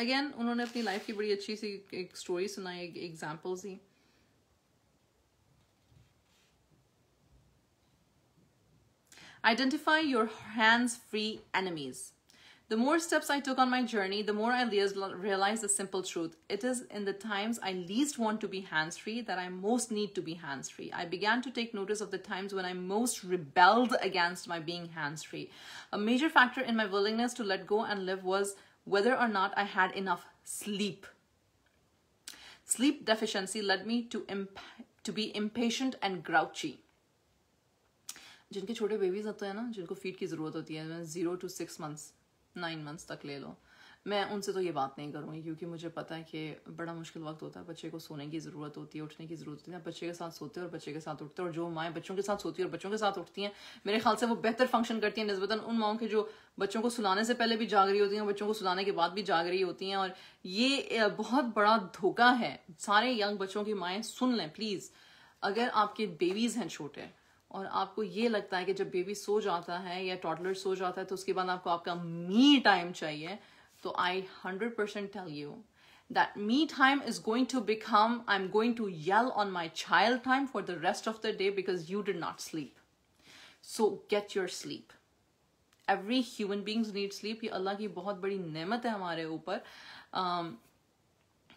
अगेन उन्होंने अपनी लाइफ की बड़ी अच्छी सी एक स्टोरी सुनाई एक example see identify your hands free enemies The more steps I took on my journey, the more I realized the simple truth. It is in the times I least want to be hands free that I most need to be hands free. I began to take notice of the times when I most rebelled against my being hands free. A major factor in my willingness to let go and live was whether or not I had enough sleep. Sleep deficiency led me to, to be impatient and grouchy. जिनके छोटे बेबीज होते हैं ना जिनको फीड की ज़रूरत होती है zero to six months nine months तक ले लो मैं उनसे तो ये बात नहीं करूँगी क्योंकि मुझे पता है कि बड़ा मुश्किल वक्त होता है बच्चे को सोने की ज़रूरत होती है उठने की ज़रूरत होती है बच्चे के साथ सोते हैं और बच्चे के साथ उठते हैं और जो माएँ बच्चों के साथ सोती है और बच्चों के साथ उठती हैं मेरे ख्याल से वो बेहतर फंक्शन करती हैं नस्बता उन माओं के जो बच्चों को सुलाने से पहले भी जाग रही होती हैं बच्चों को सुलाने के बाद भी जाग रही होती हैं और ये बहुत बड़ा धोखा है सारे यंग बच्चों की माएँ सुन लें प्लीज़ अगर आपके बेबीज़ हैं छोटे और आपको ये लगता है कि जब बेबी सो जाता है या टॉटलर सो जाता है तो उसके बाद आपको आपका मी टाइम चाहिए तो I hundred percent tell you that me time is going to become I am going to yell on my child time for the rest of the day because you did not sleep so get your sleep every human beings need sleep ये अल्लाह की बहुत बड़ी नमत है हमारे ऊपर um,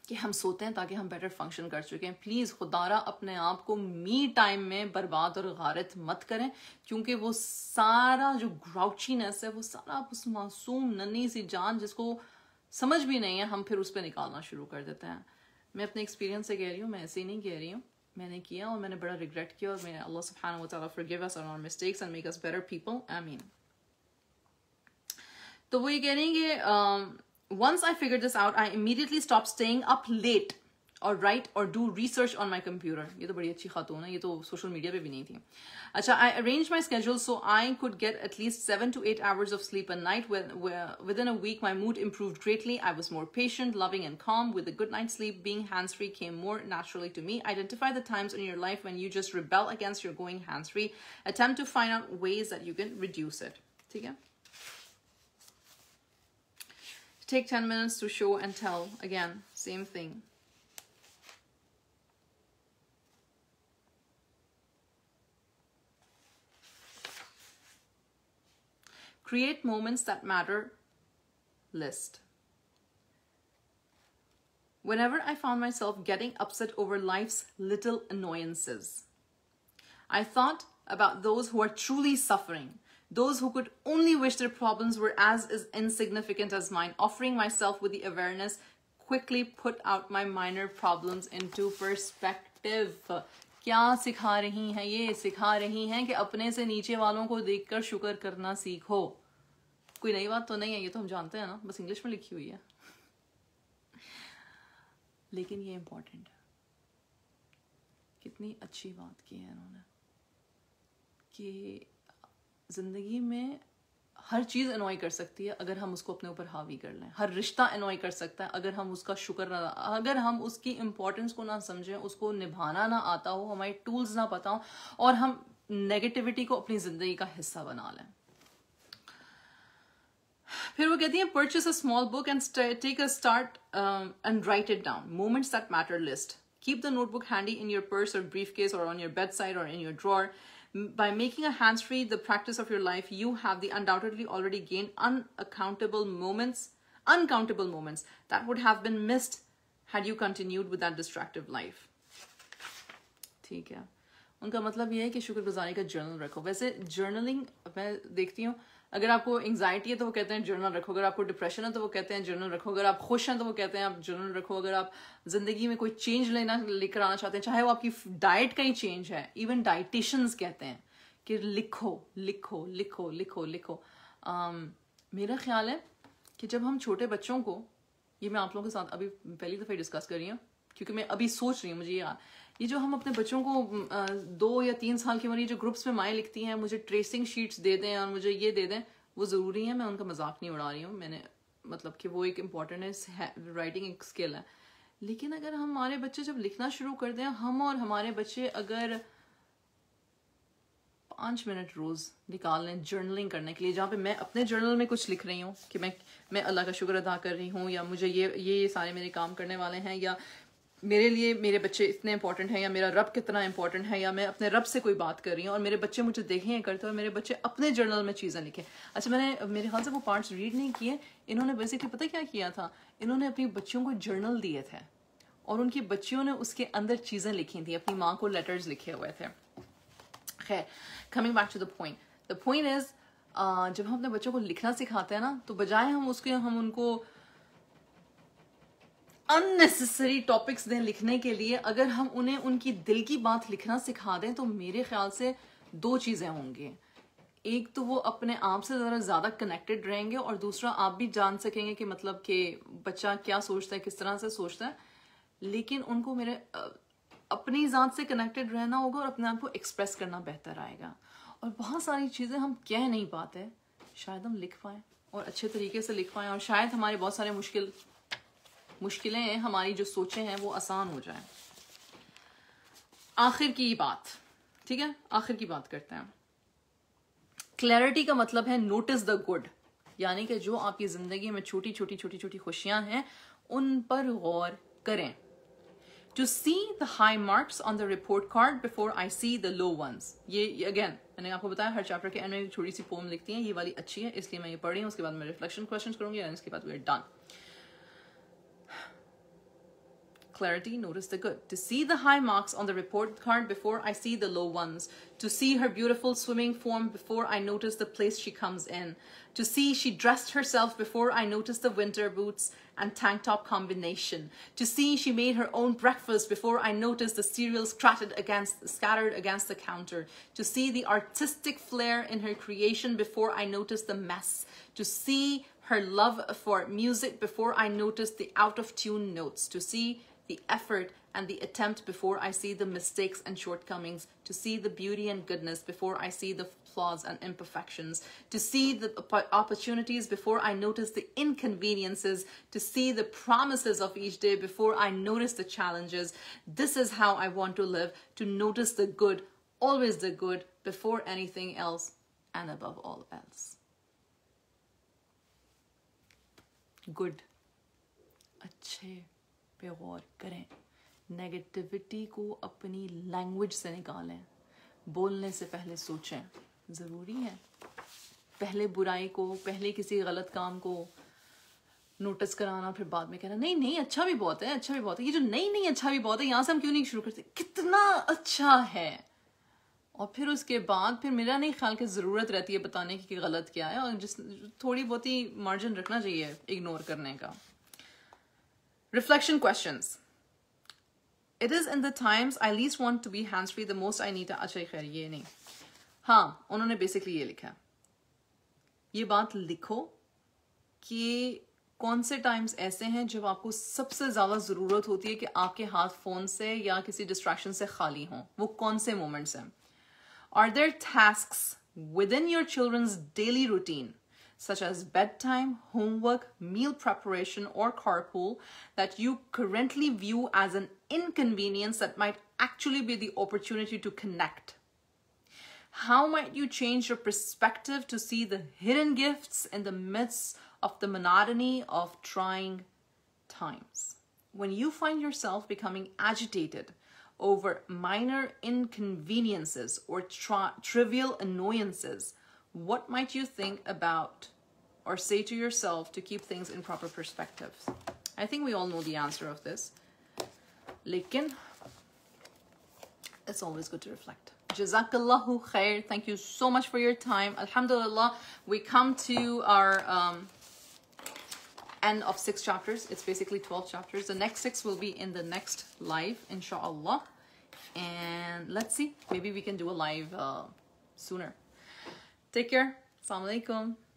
कि हम सोते हैं ताकि हम बेटर फंक्शन कर चुके हैं प्लीज़ खुदारा अपने आप को मी टाइम में बर्बाद और गारत मत करें क्योंकि वो सारा जो ग्राउचीनेस है वो सारा उस मासूम नन्ही सी जान जिसको समझ भी नहीं है हम फिर उस पर निकालना शुरू कर देते हैं मैं अपने एक्सपीरियंस से कह रही हूँ मैं ऐसे ही नहीं कह रही हूँ मैंने किया और मैंने बड़ा रिग्रेट किया और मैंने अल्लाह सुबहाना forgive us our mistakes and make us better people I mean तो वो ये कह रही हैं कि Once I figured this out, I immediately stopped staying up late or write or do research on my computer. social media I arranged my schedule so I could get at least seven to eight hours of sleep a night. Within a week, my mood improved greatly. I was more patient, loving, and calm. With a good night's sleep, being hands free came more naturally to me. Identify the times in your life when you just rebel against your going hands free. Attempt to find out ways that you can reduce it. Okay? Take 10 minutes to show and tell. Again, same thing. Create moments that matter list. Whenever I found myself getting upset over life's little annoyances, I thought about those who are truly suffering those who could only wish their problems were as, as insignificant as mine, offering myself with the awareness quickly put out my minor problems into perspective. क्या सिखा रही हैं ये सिखा रही हैं कि अपने से नीचे वालों को देखकर शुक्र करना सीखो कोई नई बात तो नहीं है ये तो हम जानते हैं ना बस इंग्लिश में लिखी हुई है लेकिन ये इम्पोर्टेंट है कितनी अच्छी बात की है इन्होंने कि ज़िंदगी में हर चीज़ अनॉय कर सकती है अगर हम उसको अपने ऊपर हावी कर लें हर रिश्ता अनॉय कर सकता है अगर हम उसका शुक्र ना अगर हम उसकी इम्पोर्टेंस को ना समझें उसको निभाना ना आता हो हमारे टूल्स ना पता हो और हम नेगेटिविटी को अपनी ज़िंदगी का हिस्सा बना लें फिर वो कहती है purchase a small book and take a start and write it down moments that matter list keep the notebook handy in your purse or briefcase or on your bedside or in your drawer By making a hands free the practice of your life, you have the undoubtedly already gained unaccountable moments, uncountable moments that would have been missed had you continued with that destructive life. ठीक है उनका मतलब ये है कि शुक्रगुजारी का जर्नल रखो वैसे जर्नलिंग मैं देखती हूँ अगर आपको एंगजाइटी है तो वो कहते हैं जर्नल रखो अगर आपको डिप्रेशन है तो वो कहते हैं जर्नल रखो अगर आप खुश हैं तो वो कहते हैं आप जर्नल रखो अगर आप जिंदगी में कोई चेंज लेना लेकर आना चाहते हैं चाहे वो आपकी डाइट का ही चेंज है इवन डाइटिशंस कहते हैं कि लिखो लिखो लिखो लिखो लिखो um, मेरा ख्याल है कि जब हम छोटे बच्चों को ये मैं आप लोगों के साथ अभी पहली दफ़ा डिस्कस कर रही हूँ क्योंकि मैं अभी सोच रही हूँ मुझे ये ये जो हम अपने बच्चों को दो या तीन साल की उम्र जो ग्रुप्स में माएँ लिखती हैं मुझे ट्रेसिंग शीट्स दे दें और मुझे ये दे दें वो ज़रूरी है मैं उनका मजाक नहीं उड़ा रही हूँ मैंने मतलब कि वो एक इम्पॉर्टेंट है राइटिंग एक स्किल है लेकिन अगर हमारे बच्चे जब लिखना शुरू कर दें हम और हमारे बच्चे अगर पाँच मिनट रोज़ निकाल लें जर्नलिंग करने के लिए जहाँ पे मैं अपने जर्नल में कुछ लिख रही हूँ कि मैं मैं अल्लाह का शुक्र अदा कर रही हूँ या मुझे ये ये सारे मेरे काम करने वाले हैं या मेरे लिए मेरे बच्चे इतने इंपॉर्टेंट हैं या मेरा रब कितना इंपॉर्टेंट है या मैं अपने रब से कोई बात कर रही हूँ और मेरे बच्चे मुझे देखें हैं करते और मेरे बच्चे अपने जर्नल में चीज़ें लिखें अच्छा मैंने मेरे ख्याल से वो पार्ट्स रीड नहीं किए इन्होंने बेसिकली पता क्या किया था इन्होंने अपनी बच्चों को जर्नल दिए थे और उनकी बच्चियों ने उसके अंदर चीज़ें लिखी थी अपनी माँ को लेटर्स लिखे हुए थे खैर coming back to the point the point is जब हम अपने बच्चों को लिखना सिखाते हैं ना तो बजाय हम उसके हम उनको अननेसेसरी टॉपिक्स दें लिखने के लिए अगर हम उन्हें उनकी दिल की बात लिखना सिखा दें तो मेरे ख्याल से दो चीज़ें होंगी एक तो वो अपने आप से ज़रा ज़्यादा कनेक्टेड रहेंगे और दूसरा आप भी जान सकेंगे कि मतलब कि बच्चा क्या सोचता है किस तरह से सोचता है लेकिन उनको मेरे अपनी ज़ात से कनेक्टेड रहना होगा और अपने आप को एक्सप्रेस करना बेहतर आएगा और बहुत सारी चीज़ें हम कह नहीं पाते शायद हम लिख पाए और अच्छे तरीके से लिख पाए और शायद हमारे बहुत सारे मुश्किल मुश्किलें हैं हमारी जो सोचें हैं वो आसान हो जाए आखिर की बात ठीक है आखिर की बात करते हैं क्लैरिटी का मतलब है नोटिस द गुड यानी कि जो आपकी जिंदगी में छोटी छोटी छोटी छोटी खुशियां हैं उन पर गौर करें to see the high marks on the report card before I see the low ones ये अगेन मैंने आपको बताया हर चैप्टर के एंड में छोटी सी पोम लिखती है ये वाली अच्छी है इसलिए मैं ये पढ़ रही हूँ उसके बाद मैं रिफ्लेक्शन क्वेश्चन करूंगी एंड इसके बाद we are done clarity, notice the good. To see the high marks on the report card before I see the low ones. To see her beautiful swimming form before I notice the place she comes in. To see she dressed herself before I notice the winter boots and tank top combination. To see she made her own breakfast before I notice the cereals scattered against, scattered against the counter. To see the artistic flair in her creation before I notice the mess. To see her love for music before I notice the out of tune notes. To see the effort and the attempt before I see the mistakes and shortcomings, to see the beauty and goodness before I see the flaws and imperfections, to see the opportunities before I notice the inconveniences, to see the promises of each day before I notice the challenges. This is how I want to live, to notice the good, always the good, before anything else and above all else. Good. Achhe. पे गौर करें नेगेटिविटी को अपनी लैंग्वेज से निकालें बोलने से पहले सोचें ज़रूरी है पहले बुराई को पहले किसी गलत काम को नोटिस कराना फिर बाद में कहना नहीं नहीं अच्छा भी बहुत है अच्छा भी बहुत है ये जो नहीं नहीं अच्छा भी बहुत है यहाँ से हम क्यों नहीं शुरू करते कितना अच्छा है और फिर उसके बाद फिर मेरा नहीं ख्याल कि ज़रूरत रहती है बताने की कि गलत क्या है और जिस थोड़ी बहुत ही मार्जिन रखना चाहिए इग्नोर करने का Reflection questions. It is in the times I least want to be hands free, the most I need. अच्छा khair ये नहीं Ha, उन्होंने बेसिकली ये लिखा ये बात लिखो कि कौन से टाइम्स ऐसे हैं जब आपको सबसे ज़्यादा ज़रूरत होती है कि आपके हाथ फ़ोन से या किसी डिस्ट्रैक्शन से खाली हों वो कौन से मोमेंट्स हैं are there task within your children's daily routine such as bedtime, homework, meal preparation, or carpool that you currently view as an inconvenience that might actually be the opportunity to connect? How might you change your perspective to see the hidden gifts in the midst of the monotony of trying times? When you find yourself becoming agitated over minor inconveniences or tri trivial annoyances, what might you think about or say to yourself to keep things in proper perspective? I think we all know the answer of this. Lekin, it's always good to reflect. Jazakallahu khair. Thank you so much for your time. Alhamdulillah, we come to our um, end of six chapters. It's basically 12 chapters. The next six will be in the next live, inshallah. And let's see, maybe we can do a live uh, sooner. Take care. Assalamu alaikum.